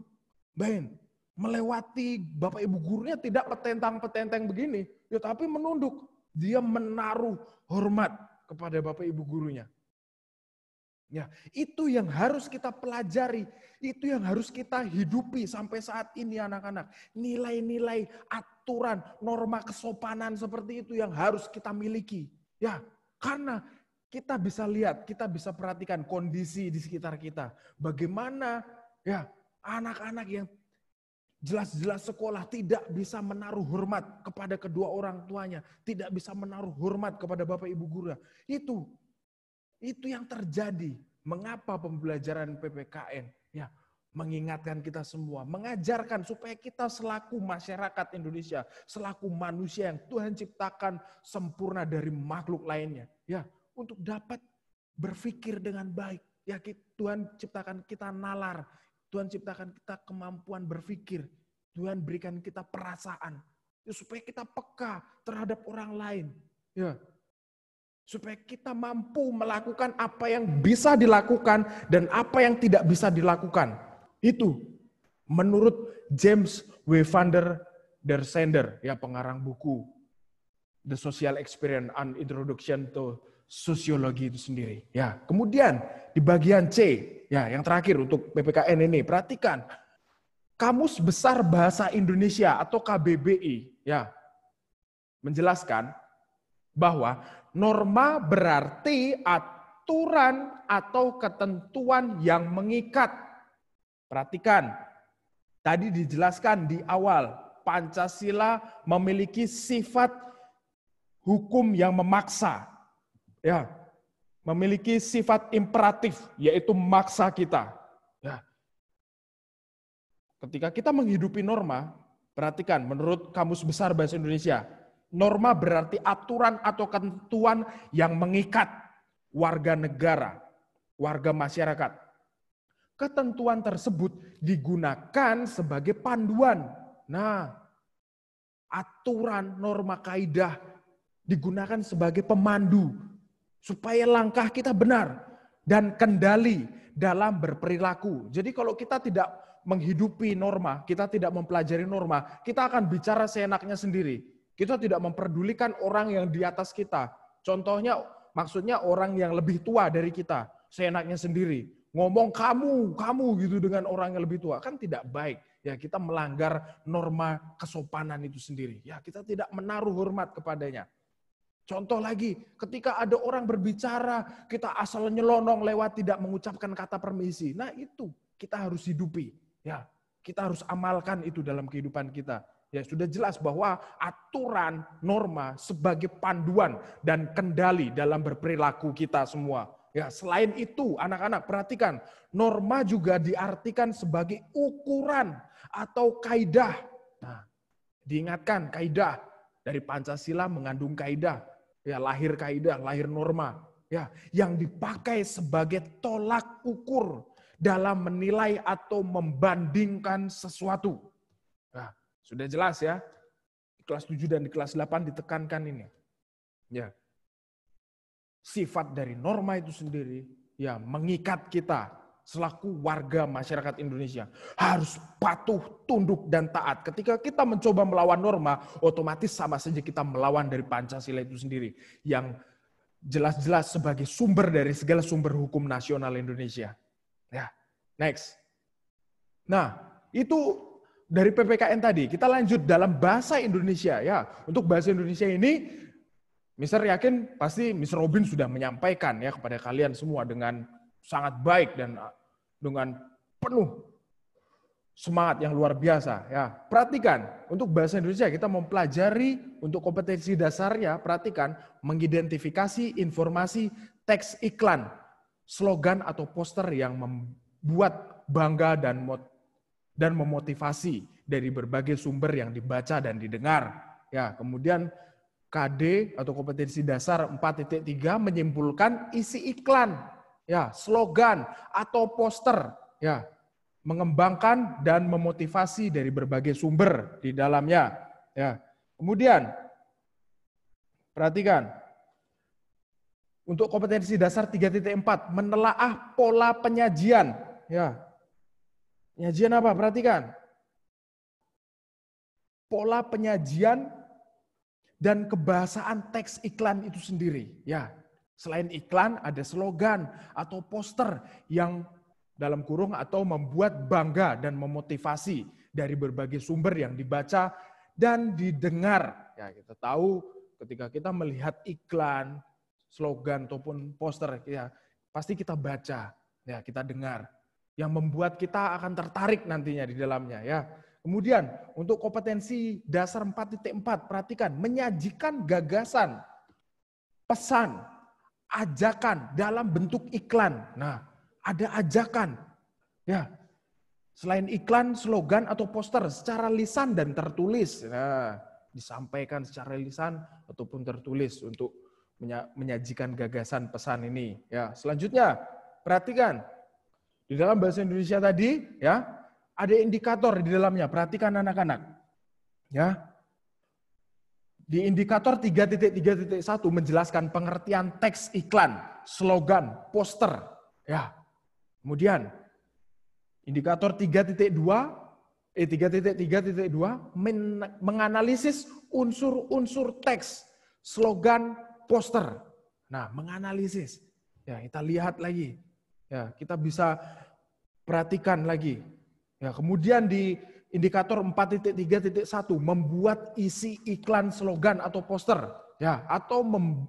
Ben, melewati bapak ibu gurunya tidak petentang-petenteng begini, ya tapi menunduk dia menaruh hormat kepada Bapak Ibu gurunya. Ya, itu yang harus kita pelajari, itu yang harus kita hidupi sampai saat ini anak-anak. Nilai-nilai, aturan, norma kesopanan seperti itu yang harus kita miliki. Ya, karena kita bisa lihat, kita bisa perhatikan kondisi di sekitar kita. Bagaimana ya anak-anak yang Jelas-jelas sekolah tidak bisa menaruh hormat kepada kedua orang tuanya. Tidak bisa menaruh hormat kepada bapak ibu guru. Itu, itu yang terjadi. Mengapa pembelajaran PPKN? Ya, mengingatkan kita semua, mengajarkan supaya kita selaku masyarakat Indonesia, selaku manusia yang Tuhan ciptakan sempurna dari makhluk lainnya, ya, untuk dapat berpikir dengan baik. Ya, Tuhan ciptakan kita nalar Tuhan ciptakan kita kemampuan berpikir. Tuhan berikan kita perasaan. Ya, supaya kita peka terhadap orang lain. Ya. Supaya kita mampu melakukan apa yang bisa dilakukan dan apa yang tidak bisa dilakukan. Itu menurut James Wevander Der Sender, ya pengarang buku The Social Experience and Introduction to Sociology itu sendiri. Ya, kemudian di bagian C, ya yang terakhir untuk PPKN ini, perhatikan Kamus Besar Bahasa Indonesia atau KBBI, ya menjelaskan bahwa norma berarti aturan atau ketentuan yang mengikat. Perhatikan, tadi dijelaskan di awal, Pancasila memiliki sifat hukum yang memaksa. Ya, memiliki sifat imperatif, yaitu maksa kita. Ya. ketika kita menghidupi norma, perhatikan menurut Kamus Besar Bahasa Indonesia, norma berarti aturan atau ketentuan yang mengikat warga negara, warga masyarakat. Ketentuan tersebut digunakan sebagai panduan. Nah, aturan, norma, kaidah digunakan sebagai pemandu supaya langkah kita benar dan kendali dalam berperilaku. Jadi kalau kita tidak menghidupi norma, kita tidak mempelajari norma, kita akan bicara seenaknya sendiri. Kita tidak memperdulikan orang yang di atas kita. Contohnya maksudnya orang yang lebih tua dari kita, seenaknya sendiri. Ngomong kamu, kamu gitu dengan orang yang lebih tua kan tidak baik. Ya kita melanggar norma kesopanan itu sendiri. Ya kita tidak menaruh hormat kepadanya. Contoh lagi, ketika ada orang berbicara, kita asal nyelonong lewat tidak mengucapkan kata permisi. Nah itu kita harus hidupi. Ya, kita harus amalkan itu dalam kehidupan kita. Ya sudah jelas bahwa aturan norma sebagai panduan dan kendali dalam berperilaku kita semua. Ya, selain itu, anak-anak perhatikan, norma juga diartikan sebagai ukuran atau kaidah. Nah, diingatkan kaidah dari Pancasila mengandung kaidah ya lahir kaidah, lahir norma, ya yang dipakai sebagai tolak ukur dalam menilai atau membandingkan sesuatu. Nah, sudah jelas ya. Di kelas 7 dan di kelas 8 ditekankan ini. Ya. Sifat dari norma itu sendiri ya mengikat kita selaku warga masyarakat Indonesia harus patuh, tunduk, dan taat. Ketika kita mencoba melawan norma, otomatis sama saja kita melawan dari Pancasila itu sendiri. Yang jelas-jelas sebagai sumber dari segala sumber hukum nasional Indonesia. Ya, next. Nah, itu dari PPKN tadi, kita lanjut dalam bahasa Indonesia ya. Untuk bahasa Indonesia ini, Mister yakin pasti Mister Robin sudah menyampaikan ya kepada kalian semua dengan sangat baik dan uh, dengan penuh semangat yang luar biasa ya. Perhatikan, untuk bahasa Indonesia kita mempelajari untuk kompetensi dasarnya, perhatikan mengidentifikasi informasi teks iklan, slogan atau poster yang membuat bangga dan mot dan memotivasi dari berbagai sumber yang dibaca dan didengar. Ya, kemudian KD atau kompetensi dasar 4.3 menyimpulkan isi iklan ya, slogan atau poster, ya, mengembangkan dan memotivasi dari berbagai sumber di dalamnya, ya. Kemudian perhatikan untuk kompetensi dasar 3.4 menelaah pola penyajian, ya. Penyajian apa? Perhatikan. Pola penyajian dan kebahasaan teks iklan itu sendiri, ya. Selain iklan, ada slogan atau poster yang dalam kurung atau membuat bangga dan memotivasi dari berbagai sumber yang dibaca dan didengar. Ya, kita tahu ketika kita melihat iklan, slogan ataupun poster ya, pasti kita baca, ya, kita dengar yang membuat kita akan tertarik nantinya di dalamnya ya. Kemudian untuk kompetensi dasar 4.4 perhatikan menyajikan gagasan, pesan ajakan dalam bentuk iklan. Nah, ada ajakan. Ya. Selain iklan, slogan atau poster secara lisan dan tertulis. Nah, disampaikan secara lisan ataupun tertulis untuk menyajikan gagasan pesan ini. Ya, selanjutnya perhatikan di dalam bahasa Indonesia tadi ya ada indikator di dalamnya. Perhatikan anak-anak. Ya, di indikator 3.3.1 menjelaskan pengertian teks iklan, slogan, poster. Ya. Kemudian indikator 3.2 eh 3.3.2 menganalisis unsur-unsur teks, slogan, poster. Nah, menganalisis. Ya, kita lihat lagi. Ya, kita bisa perhatikan lagi. Ya, kemudian di Indikator 4.3.1 membuat isi iklan slogan atau poster ya atau mem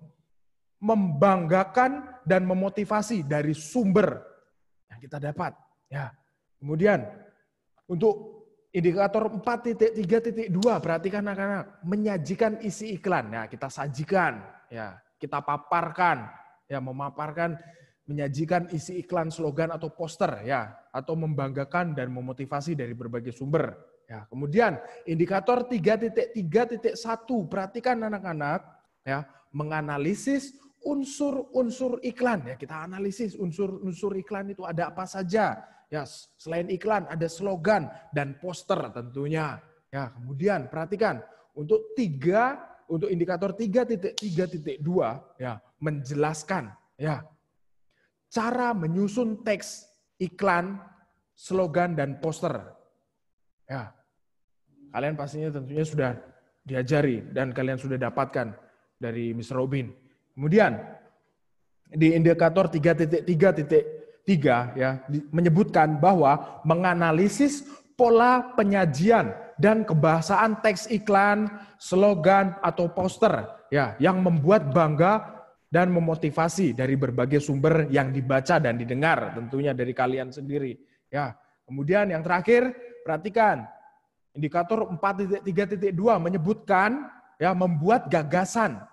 membanggakan dan memotivasi dari sumber yang kita dapat ya. Kemudian untuk indikator 4.3.2 perhatikan anak-anak menyajikan isi iklan ya kita sajikan ya kita paparkan ya memaparkan menyajikan isi iklan slogan atau poster ya atau membanggakan dan memotivasi dari berbagai sumber. Ya, kemudian indikator 3.3.1 perhatikan anak-anak ya, menganalisis unsur-unsur iklan ya. Kita analisis unsur-unsur iklan itu ada apa saja. Ya, selain iklan ada slogan dan poster tentunya. Ya, kemudian perhatikan untuk tiga untuk indikator 3.3.2 ya menjelaskan ya cara menyusun teks iklan, slogan, dan poster. Ya, kalian pastinya tentunya sudah diajari dan kalian sudah dapatkan dari Mr. Robin. Kemudian di indikator 3.3.3 ya menyebutkan bahwa menganalisis pola penyajian dan kebahasaan teks iklan, slogan atau poster ya yang membuat bangga dan memotivasi dari berbagai sumber yang dibaca dan didengar, tentunya dari kalian sendiri. Ya, kemudian yang terakhir, perhatikan indikator 4.3.2 menyebutkan ya membuat gagasan,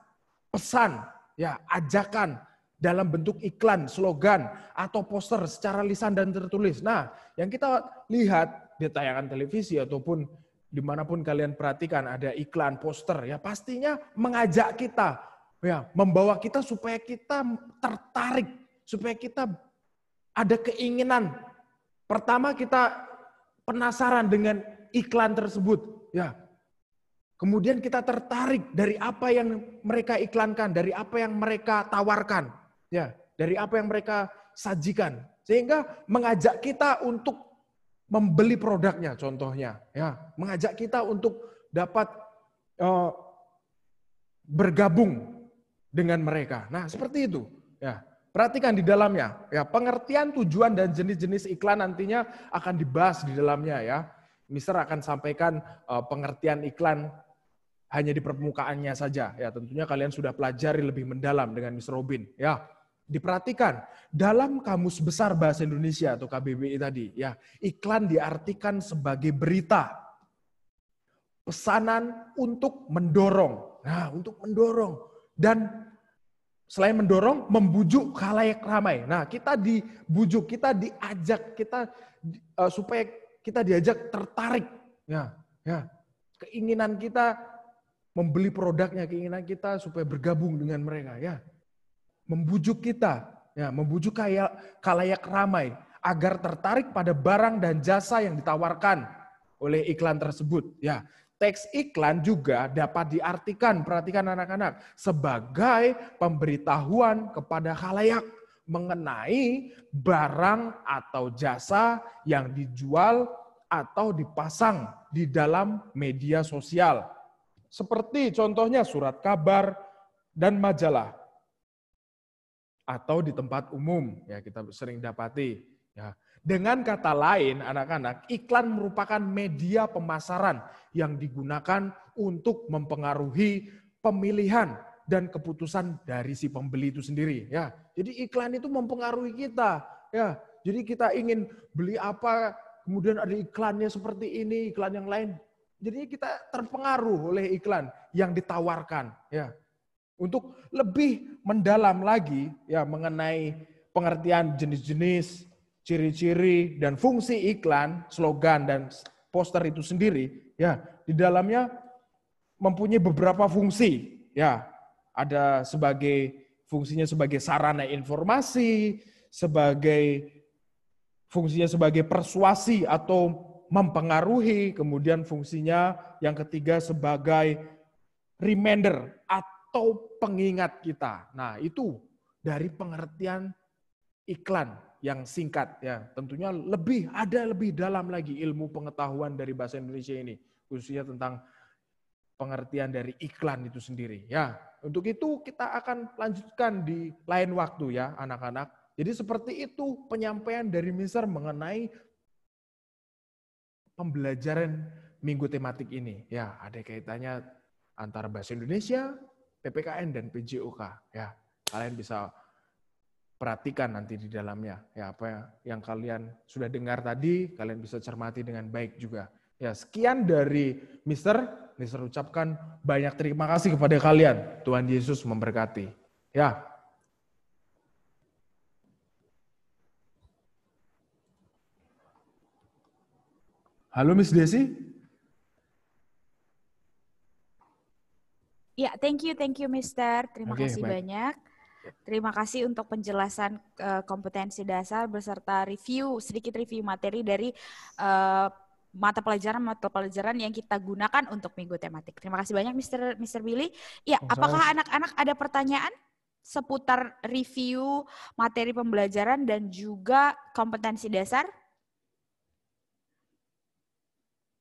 pesan, ya ajakan dalam bentuk iklan, slogan atau poster secara lisan dan tertulis. Nah, yang kita lihat di tayangan televisi ataupun dimanapun kalian perhatikan ada iklan, poster, ya pastinya mengajak kita Ya, membawa kita supaya kita tertarik, supaya kita ada keinginan. Pertama kita penasaran dengan iklan tersebut, ya. Kemudian kita tertarik dari apa yang mereka iklankan, dari apa yang mereka tawarkan, ya, dari apa yang mereka sajikan. Sehingga mengajak kita untuk membeli produknya contohnya, ya, mengajak kita untuk dapat uh, bergabung dengan mereka. Nah, seperti itu. Ya, perhatikan di dalamnya. Ya, pengertian tujuan dan jenis-jenis iklan nantinya akan dibahas di dalamnya ya. Mister akan sampaikan uh, pengertian iklan hanya di permukaannya saja. Ya, tentunya kalian sudah pelajari lebih mendalam dengan Mister Robin. Ya, diperhatikan dalam kamus besar bahasa Indonesia atau KBBI tadi. Ya, iklan diartikan sebagai berita, pesanan untuk mendorong. Nah, untuk mendorong dan selain mendorong, membujuk kalayak ramai. Nah, kita dibujuk, kita diajak, kita uh, supaya kita diajak tertarik. Ya, ya. Keinginan kita membeli produknya, keinginan kita supaya bergabung dengan mereka, ya. Membujuk kita, ya, membujuk kaya, kalayak ramai agar tertarik pada barang dan jasa yang ditawarkan oleh iklan tersebut, ya teks iklan juga dapat diartikan, perhatikan anak-anak, sebagai pemberitahuan kepada khalayak mengenai barang atau jasa yang dijual atau dipasang di dalam media sosial. Seperti contohnya surat kabar dan majalah atau di tempat umum ya kita sering dapati ya dengan kata lain, anak-anak, iklan merupakan media pemasaran yang digunakan untuk mempengaruhi pemilihan dan keputusan dari si pembeli itu sendiri. Ya, jadi iklan itu mempengaruhi kita. Ya, jadi kita ingin beli apa, kemudian ada iklannya seperti ini, iklan yang lain. Jadi kita terpengaruh oleh iklan yang ditawarkan. Ya, untuk lebih mendalam lagi ya mengenai pengertian jenis-jenis ciri-ciri dan fungsi iklan, slogan dan poster itu sendiri, ya di dalamnya mempunyai beberapa fungsi, ya ada sebagai fungsinya sebagai sarana informasi, sebagai fungsinya sebagai persuasi atau mempengaruhi, kemudian fungsinya yang ketiga sebagai reminder atau pengingat kita. Nah, itu dari pengertian iklan yang singkat ya. Tentunya lebih ada lebih dalam lagi ilmu pengetahuan dari bahasa Indonesia ini, khususnya tentang pengertian dari iklan itu sendiri ya. Untuk itu kita akan lanjutkan di lain waktu ya anak-anak. Jadi seperti itu penyampaian dari Mister mengenai pembelajaran minggu tematik ini. Ya, ada kaitannya antara bahasa Indonesia, PPKN dan PJOK ya. Kalian bisa perhatikan nanti di dalamnya. Ya, apa yang kalian sudah dengar tadi, kalian bisa cermati dengan baik juga. Ya, sekian dari Mister. Mister ucapkan banyak terima kasih kepada kalian. Tuhan Yesus memberkati. Ya. Halo Miss Desi. Ya, thank you, thank you, Mister. Terima okay, kasih baik. banyak. Terima kasih untuk penjelasan uh, kompetensi dasar beserta review sedikit review materi dari uh, mata pelajaran mata pelajaran yang kita gunakan untuk minggu tematik. Terima kasih banyak Mr. Mr. Billy. Ya, apakah anak-anak ada pertanyaan seputar review materi pembelajaran dan juga kompetensi dasar?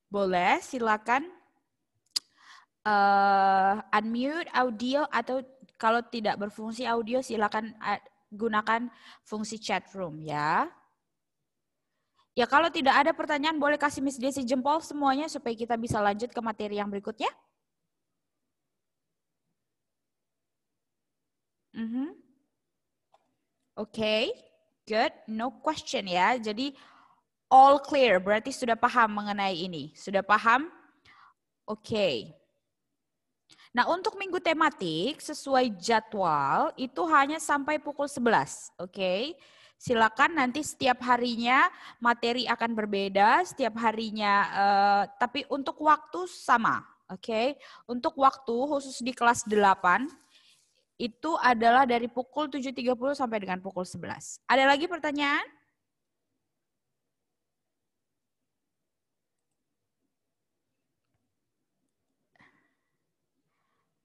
Boleh, silakan uh, unmute audio atau kalau tidak berfungsi audio, silakan eh, gunakan fungsi chat room ya. Ya kalau tidak ada pertanyaan, boleh kasih Miss Desi jempol semuanya supaya kita bisa lanjut ke materi yang berikutnya. Mm -hmm. Oke, okay. good. No question ya. Jadi all clear, berarti sudah paham mengenai ini. Sudah paham? Oke. Okay. Nah, untuk minggu tematik sesuai jadwal itu hanya sampai pukul 11, oke? Okay? Silakan nanti setiap harinya materi akan berbeda, setiap harinya eh, tapi untuk waktu sama, oke? Okay? Untuk waktu khusus di kelas 8 itu adalah dari pukul 7.30 sampai dengan pukul 11. Ada lagi pertanyaan?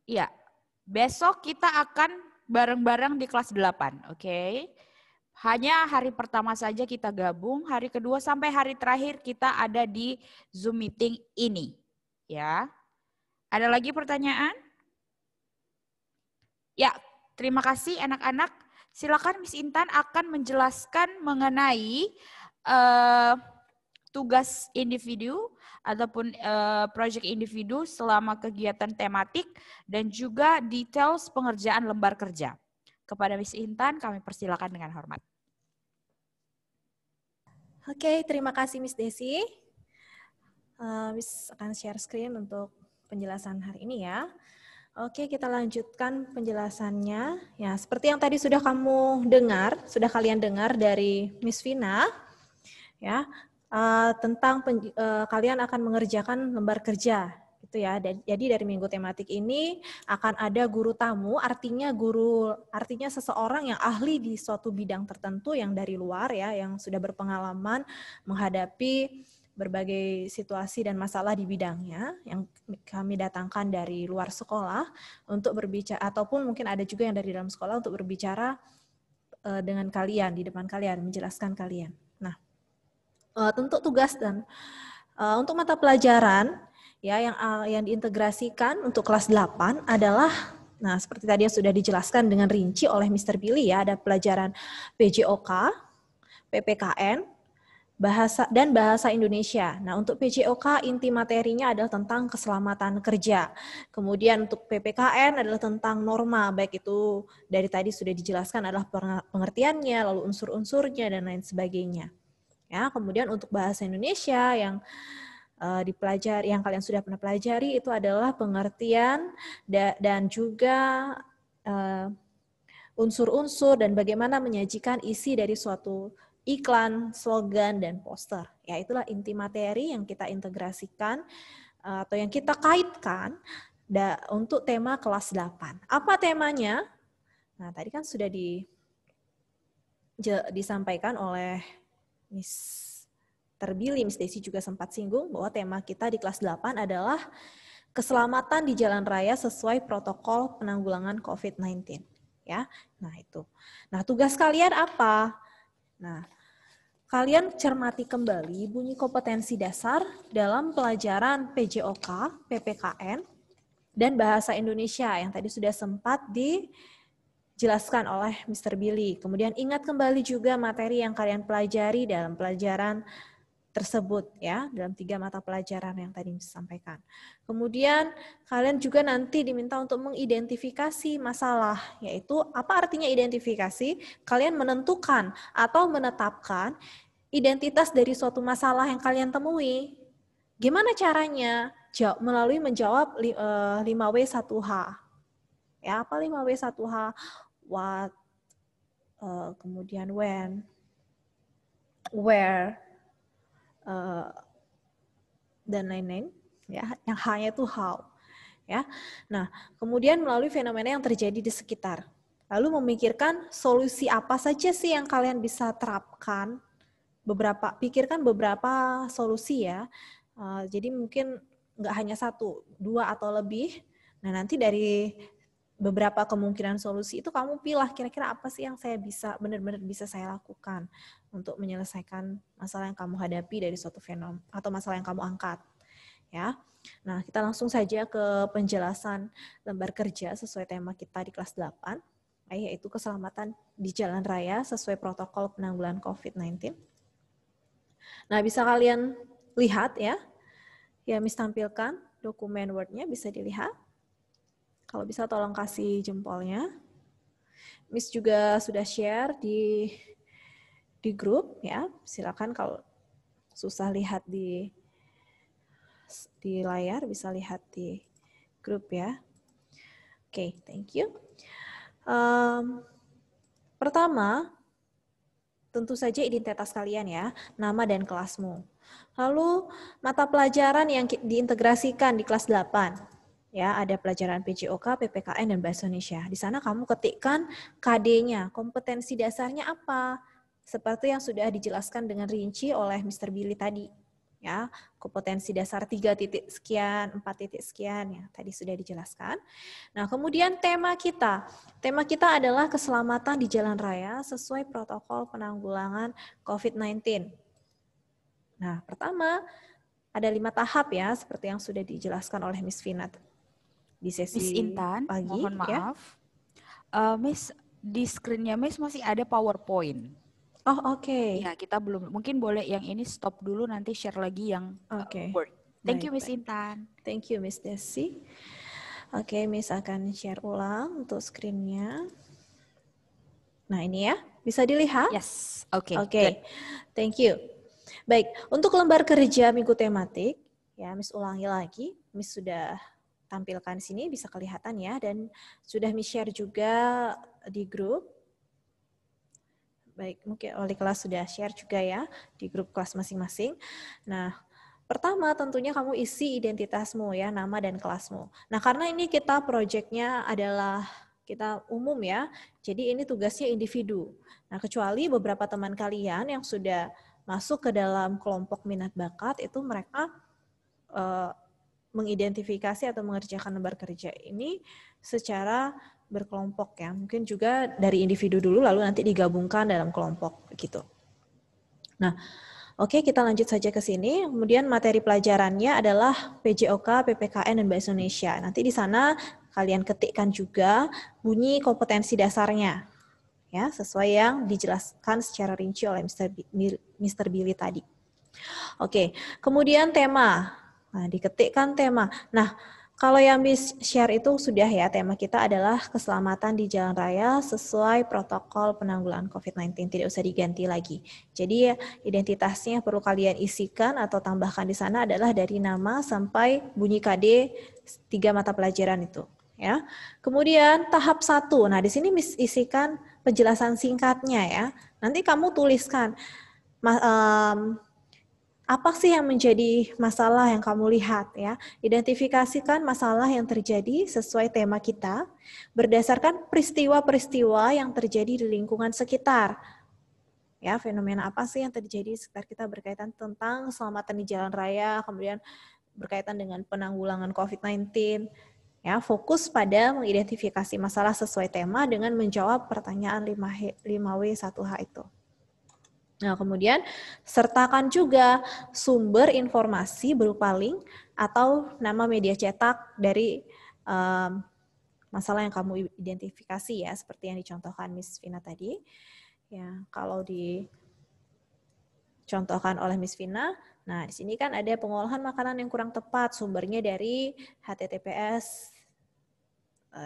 Iya. Besok kita akan bareng-bareng di kelas 8, oke? Okay? Hanya hari pertama saja kita gabung, hari kedua sampai hari terakhir kita ada di Zoom meeting ini, ya. Ada lagi pertanyaan? Ya, terima kasih anak-anak. Silakan Miss Intan akan menjelaskan mengenai uh, tugas individu ataupun uh, eh, proyek individu selama kegiatan tematik dan juga details pengerjaan lembar kerja. Kepada Miss Intan kami persilakan dengan hormat. Oke, terima kasih Miss Desi. Uh, Miss akan share screen untuk penjelasan hari ini ya. Oke, kita lanjutkan penjelasannya. Ya, seperti yang tadi sudah kamu dengar, sudah kalian dengar dari Miss Vina. Ya, Eh, tentang uh, kalian akan mengerjakan lembar kerja gitu ya. Jadi dari minggu tematik ini akan ada guru tamu, artinya guru artinya seseorang yang ahli di suatu bidang tertentu yang dari luar ya, yang sudah berpengalaman menghadapi berbagai situasi dan masalah di bidangnya yang kami datangkan dari luar sekolah untuk berbicara ataupun mungkin ada juga yang dari dalam sekolah untuk berbicara eh, dengan kalian di depan kalian, menjelaskan kalian. Eh, tentu tugas dan uh, untuk mata pelajaran ya yang uh, yang diintegrasikan untuk kelas 8 adalah nah seperti tadi yang sudah dijelaskan dengan rinci oleh Mr. Billy ya ada pelajaran PJOK, PPKN, bahasa dan bahasa Indonesia. Nah, untuk PJOK inti materinya adalah tentang keselamatan kerja. Kemudian untuk PPKN adalah tentang norma, baik itu dari tadi sudah dijelaskan adalah pengertiannya, lalu unsur-unsurnya dan lain sebagainya. Ya, kemudian untuk bahasa Indonesia yang uh, dipelajari yang kalian sudah pernah pelajari itu adalah pengertian da dan juga eh, unsur-unsur uh, dan bagaimana menyajikan isi dari suatu iklan, slogan dan poster. Ya, itulah inti materi yang kita integrasikan uh, atau yang kita kaitkan da untuk tema kelas 8. Apa temanya? Nah, tadi kan sudah di disampaikan oleh Miss Terbili, Miss Desi juga sempat singgung bahwa tema kita di kelas 8 adalah keselamatan di jalan raya sesuai protokol penanggulangan COVID-19. Ya, nah itu. Nah tugas kalian apa? Nah, kalian cermati kembali bunyi kompetensi dasar dalam pelajaran PJOK, PPKN, dan bahasa Indonesia yang tadi sudah sempat di dijelaskan oleh Mr. Billy. Kemudian ingat kembali juga materi yang kalian pelajari dalam pelajaran tersebut ya, dalam tiga mata pelajaran yang tadi disampaikan. Kemudian kalian juga nanti diminta untuk mengidentifikasi masalah, yaitu apa artinya identifikasi? Kalian menentukan atau menetapkan identitas dari suatu masalah yang kalian temui. Gimana caranya? Melalui menjawab 5W1H eh, ya apa 5W1H what uh, kemudian when where uh, dan lain-lain ya yang hanya itu how ya nah kemudian melalui fenomena yang terjadi di sekitar lalu memikirkan solusi apa saja sih yang kalian bisa terapkan beberapa pikirkan beberapa solusi ya uh, jadi mungkin nggak hanya satu dua atau lebih nah nanti dari beberapa kemungkinan solusi itu kamu pilih kira-kira apa sih yang saya bisa benar-benar bisa saya lakukan untuk menyelesaikan masalah yang kamu hadapi dari suatu fenom atau masalah yang kamu angkat ya. Nah, kita langsung saja ke penjelasan lembar kerja sesuai tema kita di kelas 8 eh, yaitu keselamatan di jalan raya sesuai protokol penanggulangan COVID-19. Nah, bisa kalian lihat ya. Ya, mis tampilkan dokumen Word-nya bisa dilihat. Kalau bisa tolong kasih jempolnya. Miss juga sudah share di di grup ya. Silakan kalau susah lihat di di layar bisa lihat di grup ya. Oke, okay, thank you. Um, pertama, tentu saja identitas kalian ya, nama dan kelasmu. Lalu mata pelajaran yang diintegrasikan di kelas 8 ya ada pelajaran PJOK, PPKN dan Bahasa Indonesia. Di sana kamu ketikkan KD-nya, kompetensi dasarnya apa? Seperti yang sudah dijelaskan dengan rinci oleh Mr. Billy tadi. Ya, kompetensi dasar 3 titik sekian, 4 titik sekian ya, tadi sudah dijelaskan. Nah, kemudian tema kita. Tema kita adalah keselamatan di jalan raya sesuai protokol penanggulangan COVID-19. Nah, pertama ada lima tahap ya, seperti yang sudah dijelaskan oleh Miss Vina di sesi Miss Intan, pagi, mohon ya. maaf. Ya. Uh, Miss, di screennya Miss masih ada PowerPoint. Oh oke. Okay. Ya kita belum. Mungkin boleh yang ini stop dulu nanti share lagi yang eh, okay. uh, Word. Thank Baik, you Miss Intan. Thank you Miss Desi. Oke okay, Miss akan share ulang untuk screennya. Nah ini ya bisa dilihat. Yes. Oke. Okay, oke. Okay. Thank you. Baik untuk lembar kerja minggu tematik ya Miss ulangi lagi. Miss sudah tampilkan sini bisa kelihatan ya dan sudah mi-share juga di grup. Baik, mungkin oleh kelas sudah share juga ya di grup kelas masing-masing. Nah, Pertama, tentunya kamu isi identitasmu ya, nama dan kelasmu. Nah, karena ini kita proyeknya adalah kita umum ya, jadi ini tugasnya individu. Nah, kecuali beberapa teman kalian yang sudah masuk ke dalam kelompok minat bakat, itu mereka eh, mengidentifikasi atau mengerjakan lembar kerja ini secara berkelompok ya. Mungkin juga dari individu dulu lalu nanti digabungkan dalam kelompok gitu. Nah, Oke, kita lanjut saja ke sini. Kemudian materi pelajarannya adalah PJOK, PPKN, dan Bahasa Indonesia. Nanti di sana kalian ketikkan juga bunyi kompetensi dasarnya. Ya, sesuai yang dijelaskan secara rinci oleh Mr. Mr. Billy tadi. Oke, kemudian tema. Nah, diketikkan tema. Nah, kalau yang bis share itu sudah ya tema kita adalah keselamatan di jalan raya sesuai protokol penanggulangan COVID-19 tidak usah diganti lagi. Jadi identitasnya perlu kalian isikan atau tambahkan di sana adalah dari nama sampai bunyi KD tiga mata pelajaran itu ya. Kemudian tahap satu. Nah, di sini isikan penjelasan singkatnya ya. Nanti kamu tuliskan um, apa sih yang menjadi masalah yang kamu lihat ya? Identifikasikan masalah yang terjadi sesuai tema kita berdasarkan peristiwa-peristiwa yang terjadi di lingkungan sekitar. Ya, fenomena apa sih yang terjadi sekitar kita berkaitan tentang keselamatan di jalan raya, kemudian berkaitan dengan penanggulangan COVID-19. Ya, fokus pada mengidentifikasi masalah sesuai tema dengan menjawab pertanyaan lima 5 5W1H itu. Nah, kemudian sertakan juga sumber informasi berupa link atau nama media cetak dari um, masalah yang kamu identifikasi ya, seperti yang dicontohkan Miss Vina tadi. Ya, kalau dicontohkan oleh Miss Vina, nah di sini kan ada pengolahan makanan yang kurang tepat, sumbernya dari HTTPS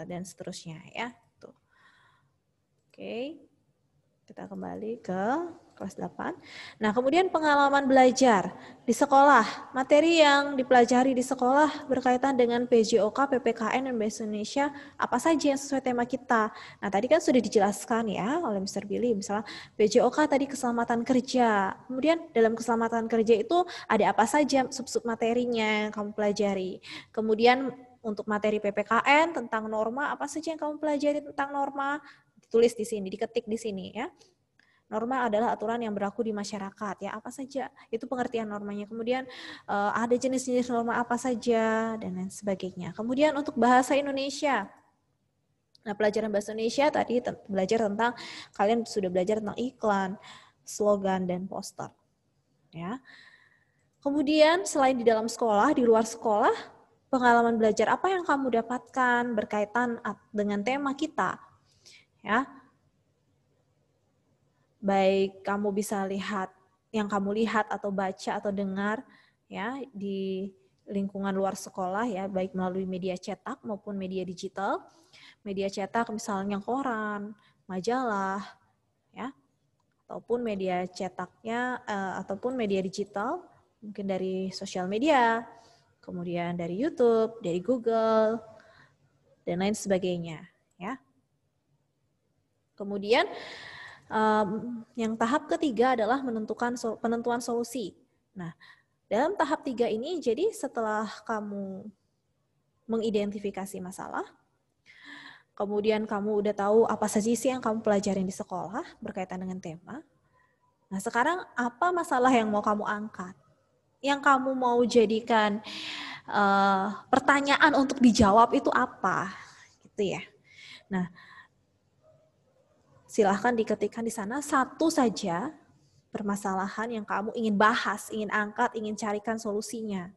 dan seterusnya ya. Tuh. Oke. Kita kembali ke kelas 8. Nah, kemudian pengalaman belajar di sekolah. Materi yang dipelajari di sekolah berkaitan dengan PJOK, PPKN, dan Bahasa Indonesia, apa saja yang sesuai tema kita. Nah, tadi kan sudah dijelaskan ya oleh Mr. Billy, misalnya PJOK tadi keselamatan kerja. Kemudian dalam keselamatan kerja itu ada apa saja sub-sub materinya yang kamu pelajari. Kemudian untuk materi PPKN tentang norma, apa saja yang kamu pelajari tentang norma, ditulis di sini, diketik di sini ya. Norma adalah aturan yang berlaku di masyarakat ya apa saja itu pengertian normanya. Kemudian eh, ada jenis-jenis norma apa saja dan lain sebagainya. Kemudian untuk bahasa Indonesia. Nah, pelajaran bahasa Indonesia tadi belajar tentang kalian sudah belajar tentang iklan, slogan dan poster. Ya. Kemudian selain di dalam sekolah, di luar sekolah, pengalaman belajar apa yang kamu dapatkan berkaitan dengan tema kita? Ya baik kamu bisa lihat yang kamu lihat atau baca atau dengar ya di lingkungan luar sekolah ya baik melalui media cetak maupun media digital. Media cetak misalnya koran, majalah ya ataupun media cetaknya uh, ataupun media digital mungkin dari sosial media, kemudian dari YouTube, dari Google dan lain sebagainya ya. Kemudian Um, yang tahap ketiga adalah menentukan so, penentuan solusi. Nah, dalam tahap tiga ini, jadi setelah kamu mengidentifikasi masalah, kemudian kamu udah tahu apa saja sih yang kamu pelajarin di sekolah berkaitan dengan tema. Nah, sekarang apa masalah yang mau kamu angkat? Yang kamu mau jadikan uh, pertanyaan untuk dijawab itu apa? Gitu ya. Nah, silahkan diketikkan di sana satu saja permasalahan yang kamu ingin bahas, ingin angkat, ingin carikan solusinya.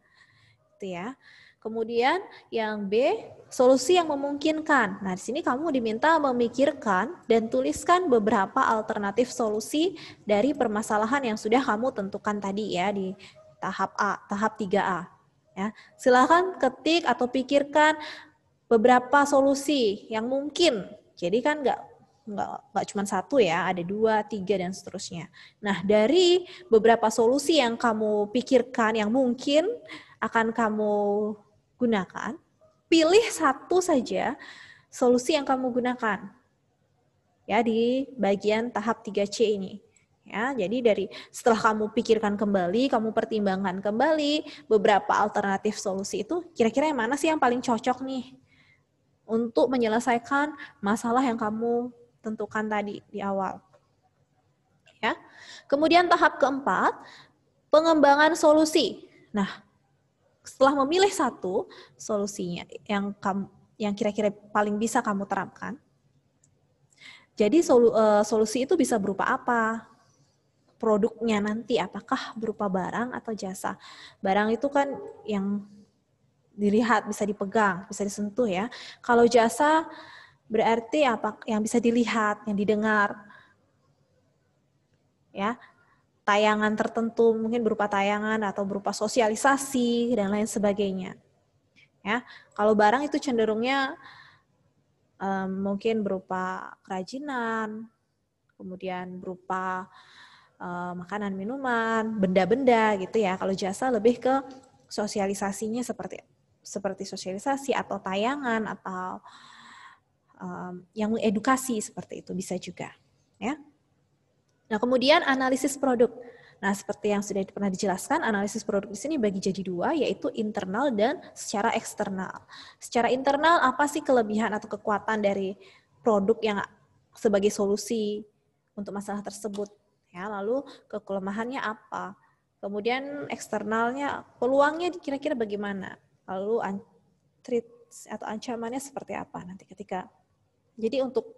Gitu ya. Kemudian yang B, solusi yang memungkinkan. Nah, di sini kamu diminta memikirkan dan tuliskan beberapa alternatif solusi dari permasalahan yang sudah kamu tentukan tadi ya di tahap A, tahap 3A. Ya. Silahkan ketik atau pikirkan beberapa solusi yang mungkin. Jadi kan nggak nggak nggak cuma satu ya, ada dua, tiga dan seterusnya. Nah dari beberapa solusi yang kamu pikirkan yang mungkin akan kamu gunakan, pilih satu saja solusi yang kamu gunakan ya di bagian tahap 3C ini. Ya, jadi dari setelah kamu pikirkan kembali, kamu pertimbangkan kembali beberapa alternatif solusi itu, kira-kira yang mana sih yang paling cocok nih untuk menyelesaikan masalah yang kamu tentukan tadi di awal. Ya. Kemudian tahap keempat, pengembangan solusi. Nah, setelah memilih satu solusinya yang kamu yang kira-kira paling bisa kamu terapkan. Jadi solu, uh, solusi itu bisa berupa apa? Produknya nanti apakah berupa barang atau jasa? Barang itu kan yang dilihat bisa dipegang, bisa disentuh ya. Kalau jasa berarti apa yang bisa dilihat, yang didengar. Ya. Tayangan tertentu mungkin berupa tayangan atau berupa sosialisasi dan lain sebagainya. Ya. Kalau barang itu cenderungnya um, mungkin berupa kerajinan, kemudian berupa um, makanan, minuman, benda-benda gitu ya. Kalau jasa lebih ke sosialisasinya seperti seperti sosialisasi atau tayangan atau um, yang edukasi seperti itu bisa juga ya. Nah, kemudian analisis produk. Nah, seperti yang sudah pernah dijelaskan, analisis produk di sini bagi jadi dua, yaitu internal dan secara eksternal. Secara internal, apa sih kelebihan atau kekuatan dari produk yang sebagai solusi untuk masalah tersebut? Ya, lalu kekelemahannya apa? Kemudian eksternalnya, peluangnya kira-kira bagaimana? Lalu treat atau ancamannya seperti apa nanti ketika jadi untuk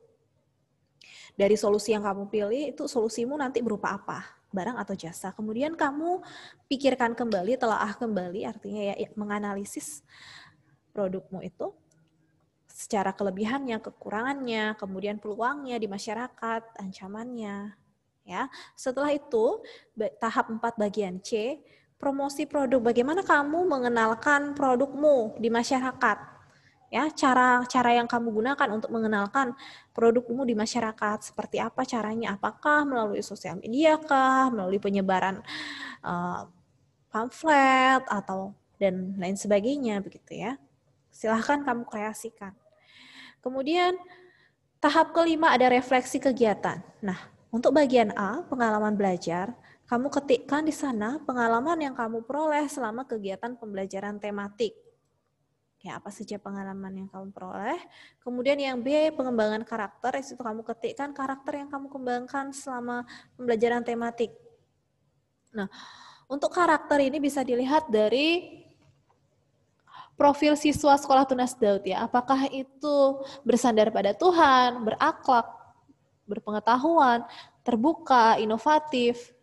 dari solusi yang kamu pilih itu solusimu nanti berupa apa? Barang atau jasa. Kemudian kamu pikirkan kembali, telaah kembali artinya ya, ya menganalisis produkmu itu secara kelebihannya, kekurangannya, kemudian peluangnya di masyarakat, ancamannya, ya. Setelah itu tahap 4 bagian C, promosi produk. Bagaimana kamu mengenalkan produkmu di masyarakat? ya cara cara yang kamu gunakan untuk mengenalkan produkmu di masyarakat seperti apa caranya apakah melalui sosial media kah melalui penyebaran uh, pamflet atau dan lain sebagainya begitu ya silahkan kamu kreasikan kemudian tahap kelima ada refleksi kegiatan nah untuk bagian A pengalaman belajar kamu ketikkan di sana pengalaman yang kamu peroleh selama kegiatan pembelajaran tematik ya apa saja pengalaman yang kamu peroleh. Kemudian yang B pengembangan karakter, itu kamu ketikkan karakter yang kamu kembangkan selama pembelajaran tematik. Nah, untuk karakter ini bisa dilihat dari profil siswa sekolah tunas Daud ya. Apakah itu bersandar pada Tuhan, berakhlak, berpengetahuan, terbuka, inovatif,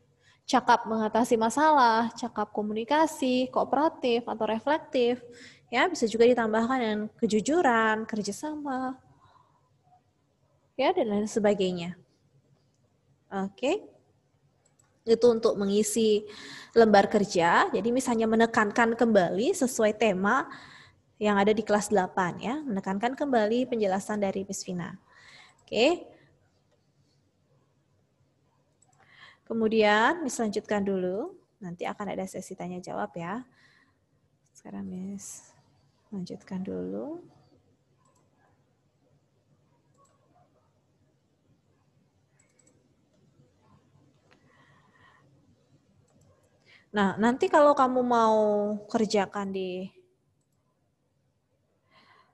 cakap mengatasi masalah, cakap komunikasi, kooperatif atau reflektif Ya, bisa juga ditambahkan dengan kejujuran, kerjasama, ya dan lain sebagainya. Oke. Okay. Itu untuk mengisi lembar kerja. Jadi misalnya menekankan kembali sesuai tema yang ada di kelas 8 ya, menekankan kembali penjelasan dari Miss Vina. Oke. Okay. Kemudian Miss lanjutkan dulu. Nanti akan ada sesi tanya jawab ya. Sekarang Miss Lanjutkan dulu. Nah, nanti kalau kamu mau kerjakan di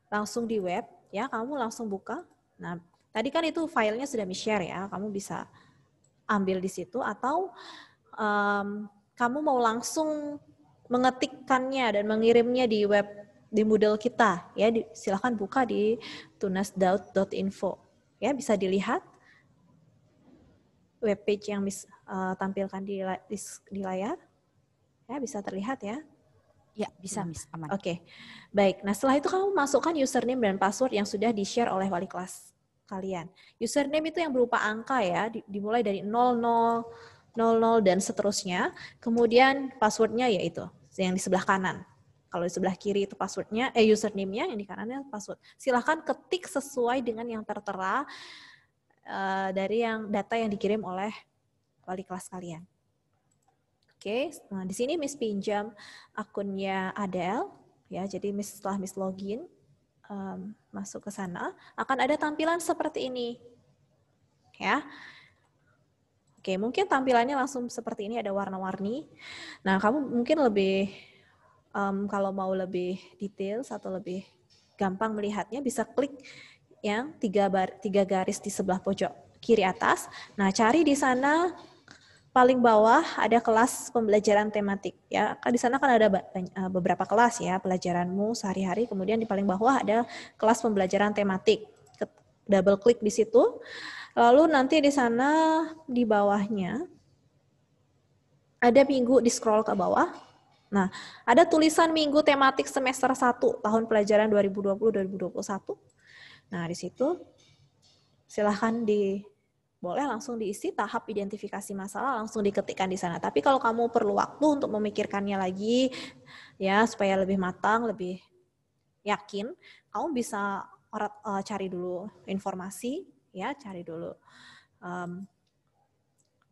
langsung di web, ya kamu langsung buka. Nah, tadi kan itu filenya sudah di-share ya, kamu bisa ambil di situ atau um, kamu mau langsung mengetikkannya dan mengirimnya di web di model kita ya di, silahkan buka di tunasdaud.info ya bisa dilihat webpage yang mis, uh, eh, tampilkan di, di, di layar ya bisa terlihat ya Ya, bisa, nah, Miss. Aman. Oke. Okay. Baik. Nah, setelah itu kamu masukkan username dan password yang sudah di-share oleh wali kelas kalian. Username itu yang berupa angka ya, dimulai dari 00, 00 dan seterusnya. Kemudian passwordnya yaitu yang di sebelah kanan. Kalau di sebelah kiri itu passwordnya, eh username-nya, yang di kanannya password. Silahkan ketik sesuai dengan yang tertera uh, dari yang data yang dikirim oleh wali kelas kalian. Oke, okay. nah, di sini Miss pinjam akunnya Adele, ya. Jadi Miss setelah Miss login um, masuk ke sana, akan ada tampilan seperti ini, ya. Oke, mungkin tampilannya langsung seperti ini ada warna-warni. Nah, kamu mungkin lebih um, kalau mau lebih detail atau lebih gampang melihatnya bisa klik yang tiga, bar, tiga garis di sebelah pojok kiri atas. Nah, cari di sana paling bawah ada kelas pembelajaran tematik ya. Kan di sana kan ada eh, beberapa kelas ya pelajaranmu sehari-hari. Kemudian di paling bawah ada kelas pembelajaran tematik. Double klik di situ. Lalu nanti di sana di bawahnya ada minggu di scroll ke bawah Nah, ada tulisan minggu tematik semester 1 tahun pelajaran 2020-2021. Nah, di situ silahkan di boleh langsung diisi tahap identifikasi masalah langsung diketikkan di sana. Tapi kalau kamu perlu waktu untuk memikirkannya lagi ya supaya lebih matang, lebih yakin, kamu bisa eh, cari dulu informasi ya, cari dulu um,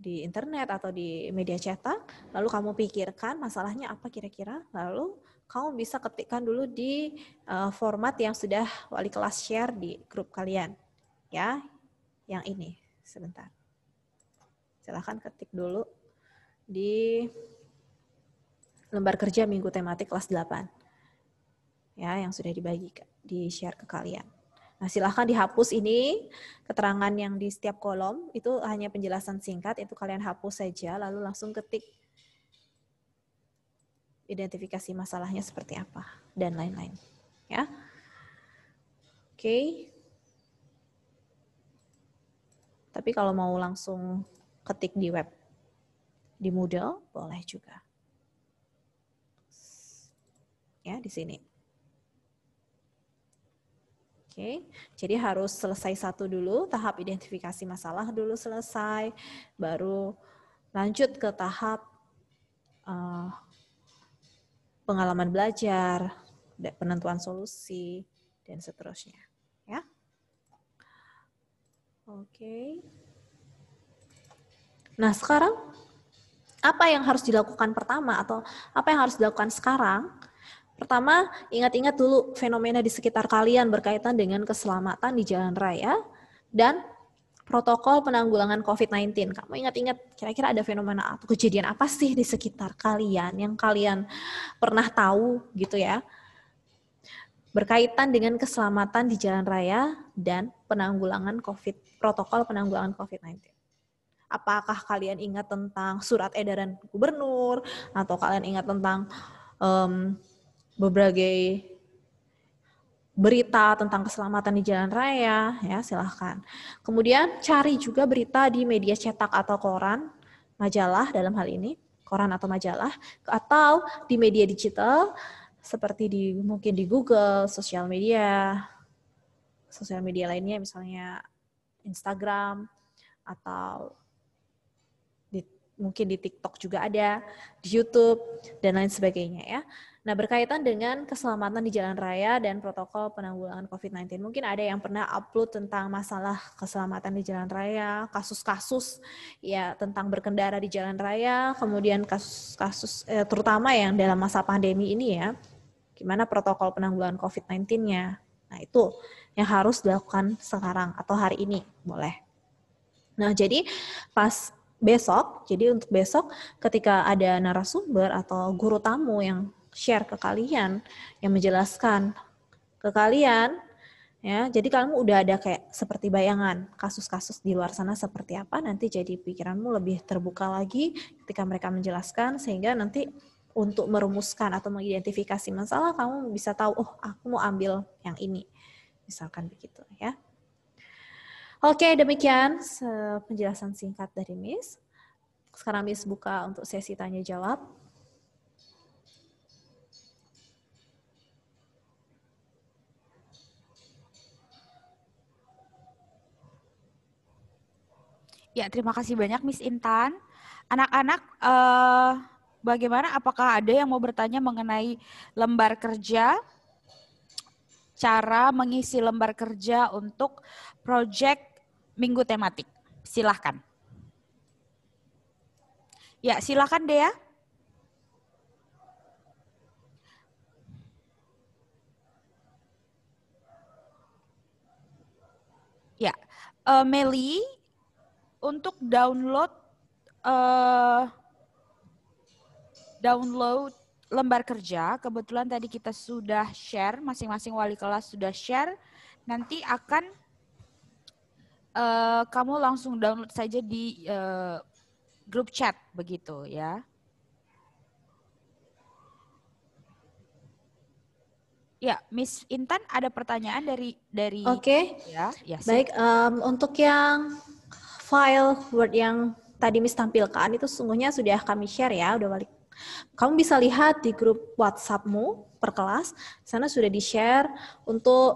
di internet atau di media cetak, lalu kamu pikirkan masalahnya apa kira-kira, lalu kamu bisa ketikkan dulu di uh, format yang sudah wali kelas share di grup kalian. Ya, yang ini sebentar. Silahkan ketik dulu di lembar kerja minggu tematik kelas 8. Ya, yang sudah dibagi di share ke kalian. Nah, silahkan dihapus ini keterangan yang di setiap kolom. Itu hanya penjelasan singkat, itu kalian hapus saja, lalu langsung ketik identifikasi masalahnya seperti apa, dan lain-lain. Ya, Oke. Okay. Tapi kalau mau langsung ketik di web, di Moodle, boleh juga. Ya, di sini. Oke, okay. jadi harus selesai satu dulu, tahap identifikasi masalah dulu selesai, baru lanjut ke tahap uh, pengalaman belajar, penentuan solusi, dan seterusnya. Ya, oke. Okay. Nah sekarang apa yang harus dilakukan pertama atau apa yang harus dilakukan sekarang? Pertama, ingat-ingat dulu fenomena di sekitar kalian berkaitan dengan keselamatan di jalan raya dan protokol penanggulangan COVID-19. Kamu ingat-ingat kira-kira ada fenomena atau kejadian apa sih di sekitar kalian yang kalian pernah tahu gitu ya. Berkaitan dengan keselamatan di jalan raya dan penanggulangan COVID, protokol penanggulangan COVID-19 apakah kalian ingat tentang surat edaran gubernur atau kalian ingat tentang um, berbagai berita tentang keselamatan di jalan raya, ya silahkan. Kemudian cari juga berita di media cetak atau koran, majalah dalam hal ini, koran atau majalah, atau di media digital seperti di mungkin di Google, sosial media, sosial media lainnya misalnya Instagram atau di, mungkin di TikTok juga ada, di YouTube dan lain sebagainya ya. Nah, berkaitan dengan keselamatan di jalan raya dan protokol penanggulangan COVID-19, mungkin ada yang pernah upload tentang masalah keselamatan di jalan raya, kasus-kasus ya tentang berkendara di jalan raya, kemudian kasus-kasus eh, terutama yang dalam masa pandemi ini ya, gimana protokol penanggulangan COVID-19-nya. Nah, itu yang harus dilakukan sekarang atau hari ini, boleh. Nah, jadi pas besok, jadi untuk besok ketika ada narasumber atau guru tamu yang share ke kalian yang menjelaskan ke kalian ya. Jadi kamu udah ada kayak seperti bayangan kasus-kasus di luar sana seperti apa nanti jadi pikiranmu lebih terbuka lagi ketika mereka menjelaskan sehingga nanti untuk merumuskan atau mengidentifikasi masalah kamu bisa tahu oh aku mau ambil yang ini. Misalkan begitu ya. Oke, demikian penjelasan singkat dari Miss. Sekarang Miss buka untuk sesi tanya jawab. Ya, terima kasih banyak Miss Intan. Anak-anak, eh, bagaimana? Apakah ada yang mau bertanya mengenai lembar kerja? Cara mengisi lembar kerja untuk proyek minggu tematik. Silahkan. Ya, silahkan Dea. Ya, uh, Meli, untuk download uh, download lembar kerja. Kebetulan tadi kita sudah share, masing-masing wali kelas sudah share. Nanti akan uh, kamu langsung download saja di uh, grup chat begitu ya. Ya, Miss Intan ada pertanyaan dari dari Oke. Okay. Ya, ya. Baik, um, untuk yang file Word yang tadi Miss tampilkan itu sungguhnya sudah kami share ya, udah balik. Kamu bisa lihat di grup WhatsAppmu per kelas, sana sudah di-share untuk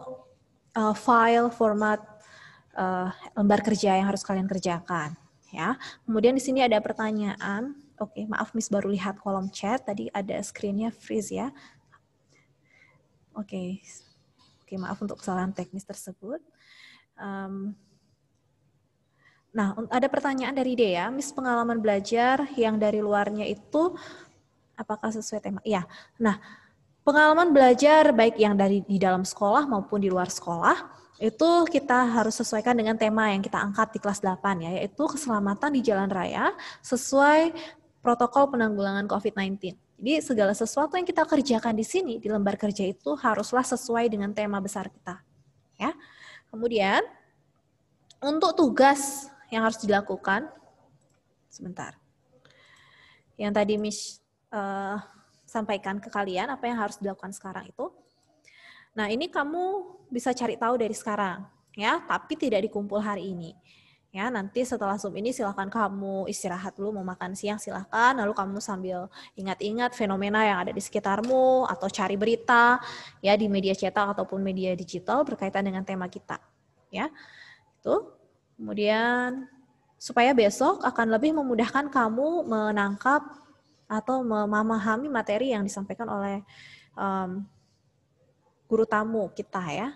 uh, file format uh, lembar kerja yang harus kalian kerjakan ya. Kemudian di sini ada pertanyaan. Oke, maaf Miss baru lihat kolom chat tadi ada screen freeze ya. Oke. Oke, maaf untuk kesalahan teknis tersebut. Um, Nah, ada pertanyaan dari Dea, Miss pengalaman belajar yang dari luarnya itu apakah sesuai tema? Ya, Nah, pengalaman belajar baik yang dari di dalam sekolah maupun di luar sekolah itu kita harus sesuaikan dengan tema yang kita angkat di kelas 8 ya, yaitu keselamatan di jalan raya sesuai protokol penanggulangan COVID-19. Jadi segala sesuatu yang kita kerjakan di sini di lembar kerja itu haruslah sesuai dengan tema besar kita. Ya. Kemudian untuk tugas yang harus dilakukan sebentar. Yang tadi Miss uh, sampaikan ke kalian apa yang harus dilakukan sekarang itu. Nah, ini kamu bisa cari tahu dari sekarang ya, tapi tidak dikumpul hari ini. Ya, nanti setelah Zoom ini silahkan kamu istirahat dulu, mau makan siang silahkan, lalu kamu sambil ingat-ingat fenomena yang ada di sekitarmu, atau cari berita ya di media cetak ataupun media digital berkaitan dengan tema kita. Ya, itu Kemudian supaya besok akan lebih memudahkan kamu menangkap atau memahami materi yang disampaikan oleh um, guru tamu kita ya.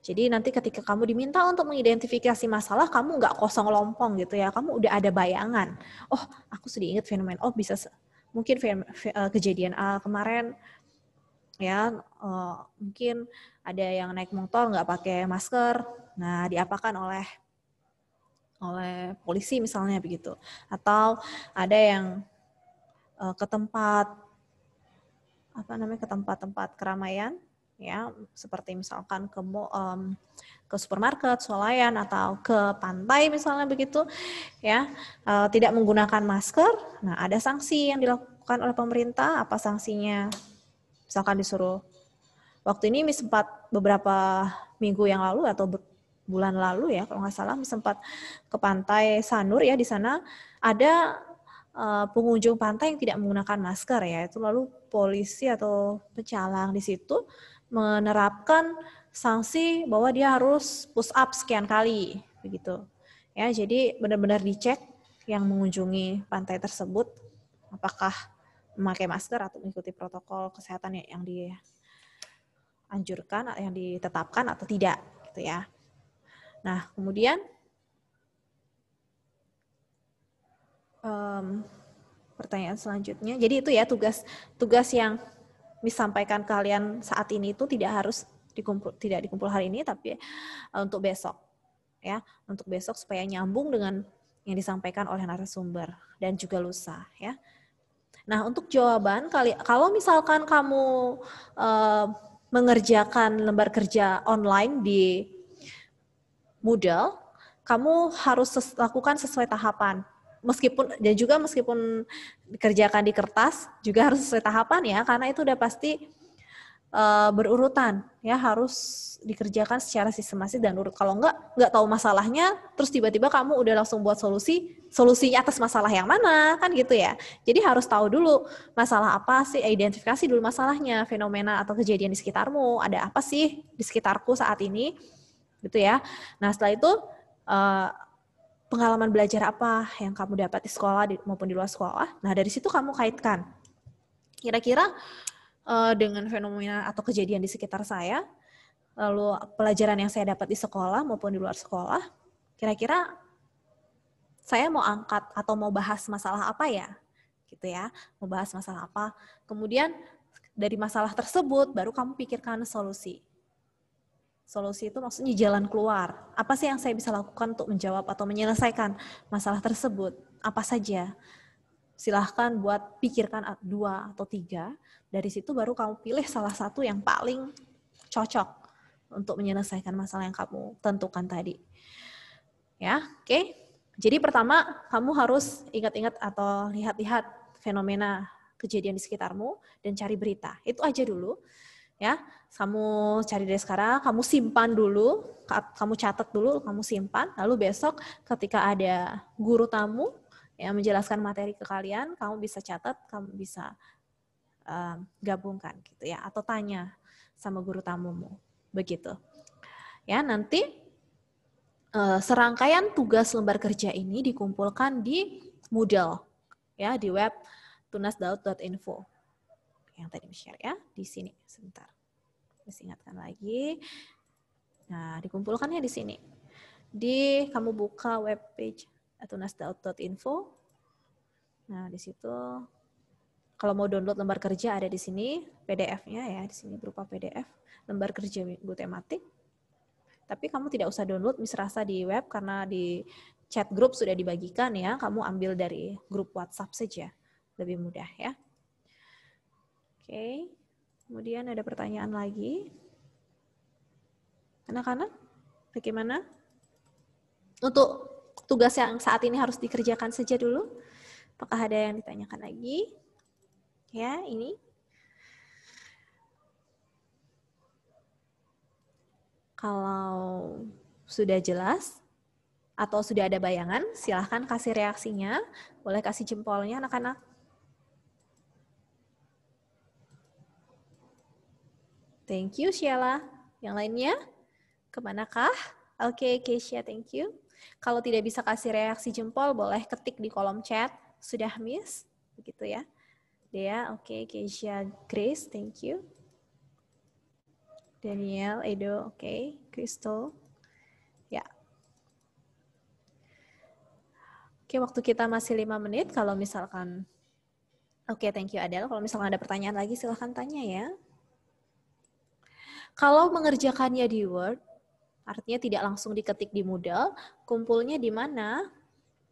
Jadi nanti ketika kamu diminta untuk mengidentifikasi masalah, kamu nggak kosong lompong gitu ya. Kamu udah ada bayangan. Oh, aku sudah ingat fenomena. Oh, bisa mungkin eh, kejadian A kemarin ya eh, mungkin ada yang naik motor nggak pakai masker. Nah, diapakan oleh oleh polisi misalnya begitu atau ada yang uh, ke tempat apa namanya ke tempat-tempat keramaian ya seperti misalkan ke um, ke supermarket, swalayan atau ke pantai misalnya begitu ya uh, tidak menggunakan masker, nah ada sanksi yang dilakukan oleh pemerintah apa sanksinya? Misalkan disuruh waktu ini sempat beberapa minggu yang lalu atau bulan lalu ya kalau nggak salah sempat ke pantai Sanur ya di sana ada uh, pengunjung pantai yang tidak menggunakan masker ya itu lalu polisi atau pecalang di situ menerapkan sanksi bahwa dia harus push up sekian kali begitu ya jadi benar-benar dicek yang mengunjungi pantai tersebut apakah memakai masker atau mengikuti protokol kesehatan yang dianjurkan yang ditetapkan atau tidak gitu ya Nah, kemudian um, pertanyaan selanjutnya. Jadi itu ya tugas tugas yang disampaikan kalian saat ini itu tidak harus dikumpul tidak dikumpul hari ini tapi eh, untuk besok ya untuk besok supaya nyambung dengan yang disampaikan oleh narasumber dan juga lusa ya. Nah untuk jawaban kali kalau misalkan kamu uh, mengerjakan lembar kerja online di modal, kamu harus ses lakukan sesuai tahapan. Meskipun dan juga meskipun dikerjakan di kertas juga harus sesuai tahapan ya karena itu udah pasti uh, berurutan ya harus dikerjakan secara sistematis dan urut. Kalau enggak enggak tahu masalahnya terus tiba-tiba kamu udah langsung buat solusi, solusinya atas masalah yang mana kan gitu ya. Jadi harus tahu dulu masalah apa sih, eh, identifikasi dulu masalahnya, fenomena atau kejadian di sekitarmu, ada apa sih di sekitarku saat ini gitu ya. Nah setelah itu eh, pengalaman belajar apa yang kamu dapat di sekolah maupun di luar sekolah. Nah dari situ kamu kaitkan kira-kira eh, dengan fenomena atau kejadian di sekitar saya, lalu pelajaran yang saya dapat di sekolah maupun di luar sekolah, kira-kira saya mau angkat atau mau bahas masalah apa ya, gitu ya, mau bahas masalah apa. Kemudian dari masalah tersebut baru kamu pikirkan solusi. Solusi itu maksudnya jalan keluar. Apa sih yang saya bisa lakukan untuk menjawab atau menyelesaikan masalah tersebut? Apa saja? Silahkan buat pikirkan dua atau tiga. Dari situ baru kamu pilih salah satu yang paling cocok untuk menyelesaikan masalah yang kamu tentukan tadi. Ya, oke. Okay? Jadi pertama, kamu harus ingat-ingat atau lihat-lihat fenomena kejadian di sekitarmu dan cari berita. Itu aja dulu ya kamu cari dari sekarang kamu simpan dulu kamu catat dulu kamu simpan lalu besok ketika ada guru tamu yang menjelaskan materi ke kalian kamu bisa catat kamu bisa um, gabungkan gitu ya atau tanya sama guru tamumu begitu ya nanti ehm, serangkaian tugas lembar kerja ini dikumpulkan di Moodle ya di web tunasdaud.info yang tadi share ya di sini sebentar. Masih ingatkan lagi. Nah, dikumpulkannya di sini. Di kamu buka web page info Nah, di situ kalau mau download lembar kerja ada di sini PDF-nya ya, di sini berupa PDF lembar kerja minggu tematik. Tapi kamu tidak usah download misrasa di web karena di chat grup sudah dibagikan ya, kamu ambil dari grup WhatsApp saja. Lebih mudah ya. Oke, kemudian ada pertanyaan lagi. Anak-anak, bagaimana? Untuk tugas yang saat ini harus dikerjakan saja dulu. Apakah ada yang ditanyakan lagi? Ya, ini. Kalau sudah jelas atau sudah ada bayangan, silahkan kasih reaksinya. Boleh kasih jempolnya anak-anak. Thank you, Sheila. Yang lainnya? Kemanakah? Oke, okay, Keisha, thank you. Kalau tidak bisa kasih reaksi jempol, boleh ketik di kolom chat. Sudah miss? Begitu ya. Dea, oke. Okay. Keisha, Grace, thank you. Daniel, Edo, oke. Okay. Crystal, ya. Yeah. Oke, okay, waktu kita masih lima menit. Kalau misalkan, oke, okay, thank you Adel. Kalau misalkan ada pertanyaan lagi, silahkan tanya ya. Kalau mengerjakannya di Word, artinya tidak langsung diketik di Moodle, kumpulnya di mana?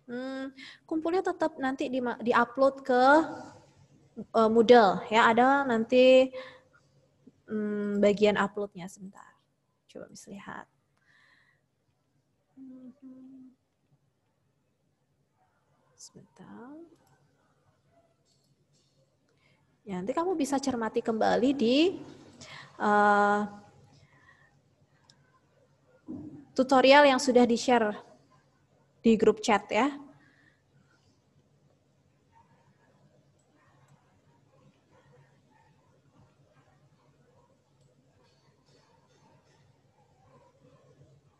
Hmm, kumpulnya tetap nanti di diupload ke uh, Moodle ya. Ada nanti um, bagian uploadnya sebentar. Coba bisa lihat. Sebentar. Ya, nanti kamu bisa cermati kembali di Eh, tutorial yang sudah di-share di grup chat ya.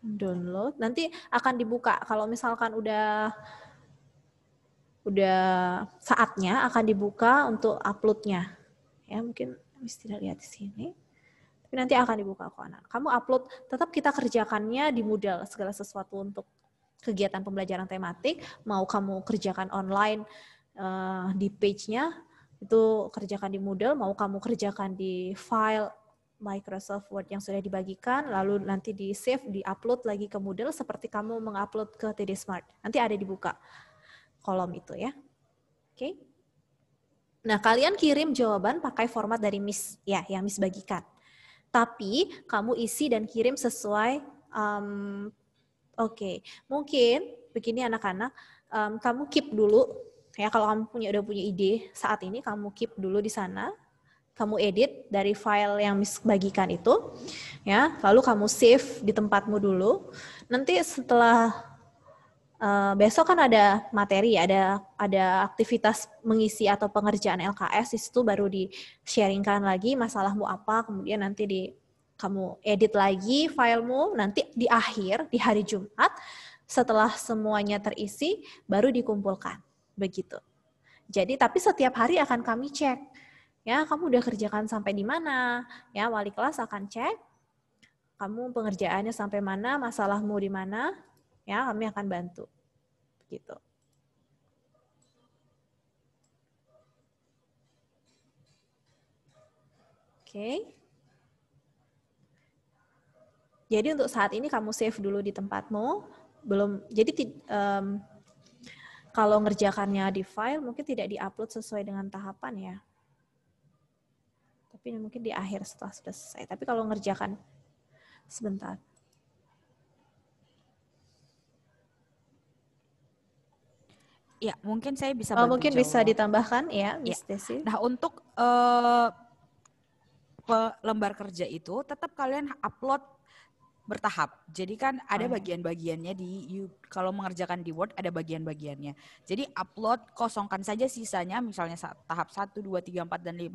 download nanti akan dibuka kalau misalkan udah udah saatnya akan dibuka untuk uploadnya ya mungkin mesti lihat di sini tapi nanti akan dibuka ke anak. Kamu upload, tetap kita kerjakannya di Moodle, segala sesuatu untuk kegiatan pembelajaran tematik, mau kamu kerjakan online uh, di page-nya, itu kerjakan di Moodle, mau kamu kerjakan di file Microsoft Word yang sudah dibagikan, lalu nanti di save, di upload lagi ke Moodle seperti kamu mengupload ke TD Smart. Nanti ada dibuka kolom itu ya. Oke. Okay. Nah, kalian kirim jawaban pakai format dari Miss ya yang Miss bagikan tapi kamu isi dan kirim sesuai um, oke okay. mungkin begini anak-anak um, kamu keep dulu ya kalau kamu punya udah punya ide saat ini kamu keep dulu di sana kamu edit dari file yang bagikan itu ya lalu kamu save di tempatmu dulu nanti setelah Uh, besok kan ada materi, ada ada aktivitas mengisi atau pengerjaan LKS itu baru di sharingkan lagi masalahmu apa, kemudian nanti di kamu edit lagi filemu, nanti di akhir di hari Jumat setelah semuanya terisi baru dikumpulkan, begitu. Jadi tapi setiap hari akan kami cek, ya kamu udah kerjakan sampai di mana, ya wali kelas akan cek kamu pengerjaannya sampai mana, masalahmu di mana, Ya, kami akan bantu. Begitu. Oke. Jadi untuk saat ini kamu save dulu di tempatmu. Belum. Jadi um, kalau ngerjakannya di file mungkin tidak diupload sesuai dengan tahapan ya. Tapi mungkin di akhir setelah selesai. Tapi kalau ngerjakan sebentar. Ya, mungkin saya bisa oh, mungkin jawab. ditambahkan ya, ya. Nah, untuk uh, lembar kerja itu tetap kalian upload bertahap. Jadi kan ada hmm. bagian-bagiannya di you, kalau mengerjakan di Word ada bagian-bagiannya. Jadi upload kosongkan saja sisanya misalnya tahap 1 2 3 4 dan 5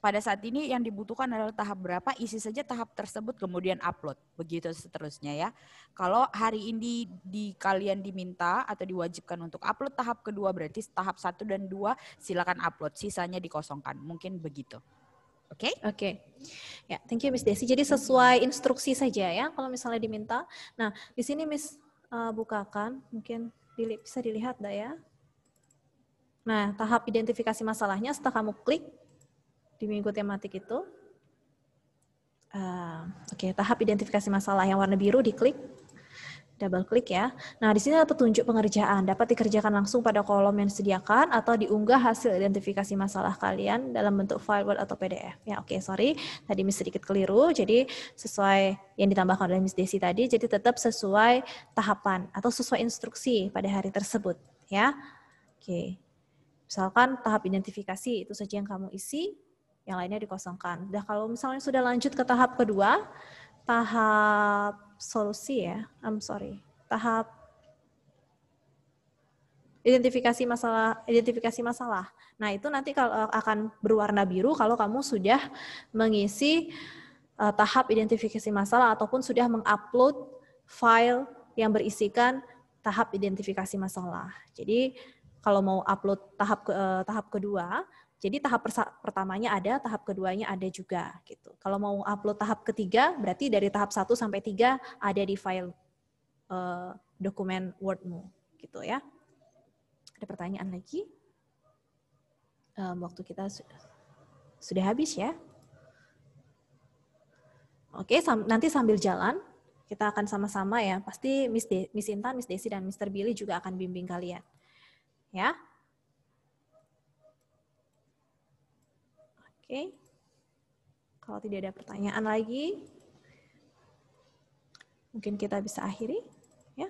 pada saat ini yang dibutuhkan adalah tahap berapa, isi saja tahap tersebut kemudian upload. Begitu seterusnya ya. Kalau hari ini di kalian diminta atau diwajibkan untuk upload tahap kedua berarti tahap satu dan dua silakan upload, sisanya dikosongkan. Mungkin begitu. Oke? Okay? Oke. Okay. Ya, thank you Miss Desi. Jadi sesuai instruksi saja ya kalau misalnya diminta. Nah, di sini Miss uh, bukakan mungkin dili bisa dilihat dah ya. Nah, tahap identifikasi masalahnya setelah kamu klik di minggu tematik itu. Uh, Oke, okay, tahap identifikasi masalah yang warna biru diklik, double klik ya. Nah, di sini ada petunjuk pengerjaan, dapat dikerjakan langsung pada kolom yang disediakan atau diunggah hasil identifikasi masalah kalian dalam bentuk file Word atau PDF. Ya, oke, okay, sorry, tadi Miss sedikit keliru. Jadi, sesuai yang ditambahkan oleh Miss Desi tadi, jadi tetap sesuai tahapan atau sesuai instruksi pada hari tersebut, ya. Oke. Okay. Misalkan tahap identifikasi itu saja yang kamu isi, yang lainnya dikosongkan. Nah, kalau misalnya sudah lanjut ke tahap kedua, tahap solusi ya, I'm sorry, tahap identifikasi masalah, identifikasi masalah. Nah, itu nanti kalau eh, akan berwarna biru kalau kamu sudah mengisi uh, tahap identifikasi masalah ataupun sudah mengupload file yang berisikan tahap identifikasi masalah. Jadi, kalau mau upload tahap ke, eh, tahap kedua, jadi tahap pertamanya ada, tahap keduanya ada juga gitu. Kalau mau upload tahap ketiga, berarti dari tahap satu sampai tiga ada di file uh, dokumen Wordmu gitu ya. Ada pertanyaan lagi? Um, waktu kita sudah, sudah habis ya. Oke, sam nanti sambil jalan kita akan sama-sama ya. Pasti Miss, De Miss Intan, Miss Desi, dan Mr. Billy juga akan bimbing kalian. Ya, Oke. Okay. Kalau tidak ada pertanyaan lagi, mungkin kita bisa akhiri ya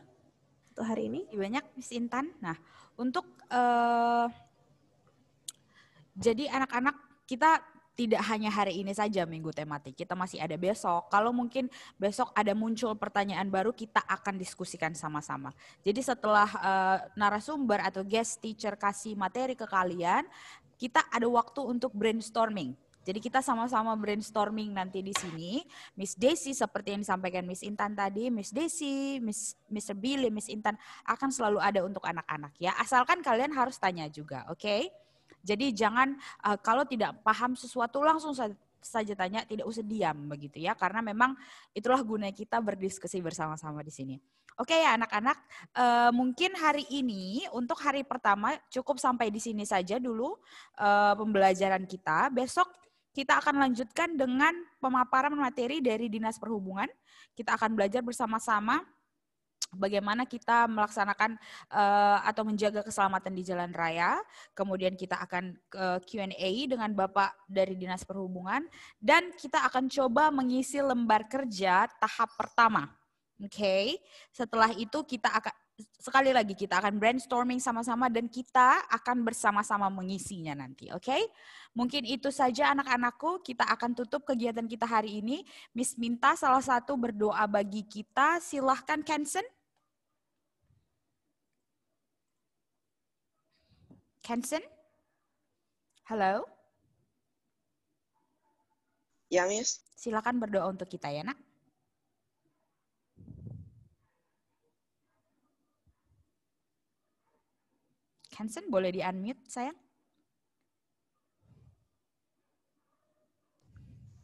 untuk hari ini. Banyak Miss Intan. Nah, untuk uh, jadi anak-anak kita tidak hanya hari ini saja minggu tematik, kita masih ada besok. Kalau mungkin besok ada muncul pertanyaan baru, kita akan diskusikan sama-sama. Jadi setelah uh, narasumber atau guest teacher kasih materi ke kalian, kita ada waktu untuk brainstorming. Jadi kita sama-sama brainstorming nanti di sini. Miss Desi seperti yang disampaikan Miss Intan tadi, Miss Desi, Miss Mr. Billy, Miss Intan akan selalu ada untuk anak-anak ya. Asalkan kalian harus tanya juga, oke? Okay? Jadi jangan uh, kalau tidak paham sesuatu langsung saja, saja tanya, tidak usah diam begitu ya karena memang itulah gunanya kita berdiskusi bersama-sama di sini. Oke ya anak-anak, e, mungkin hari ini untuk hari pertama cukup sampai di sini saja dulu e, pembelajaran kita. Besok kita akan lanjutkan dengan pemaparan materi dari Dinas Perhubungan. Kita akan belajar bersama-sama bagaimana kita melaksanakan uh, atau menjaga keselamatan di jalan raya. Kemudian kita akan ke Q&A dengan Bapak dari Dinas Perhubungan dan kita akan coba mengisi lembar kerja tahap pertama okay? setelah itu kita akan sekali lagi kita akan brainstorming sama-sama dan kita akan bersama-sama mengisinya nanti, oke? Okay? Mungkin itu saja anak-anakku, kita akan tutup kegiatan kita hari ini. Miss minta salah satu berdoa bagi kita, silahkan Kenson. Kenson? Halo? Ya, Miss. Silakan berdoa untuk kita ya, Nak. Hansen boleh di unmute sayang?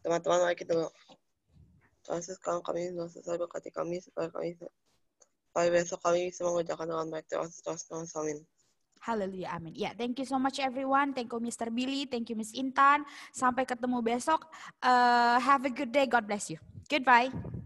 Teman-teman mari kita proses sekarang kami selesai berkati kami supaya kami supaya besok kami bisa mengerjakan dengan baik terus terus terus amin. Haleluya, amin. Ya, yeah, thank you so much everyone. Thank you Mr. Billy, thank you Miss Intan. Sampai ketemu besok. Uh, have a good day. God bless you. Goodbye.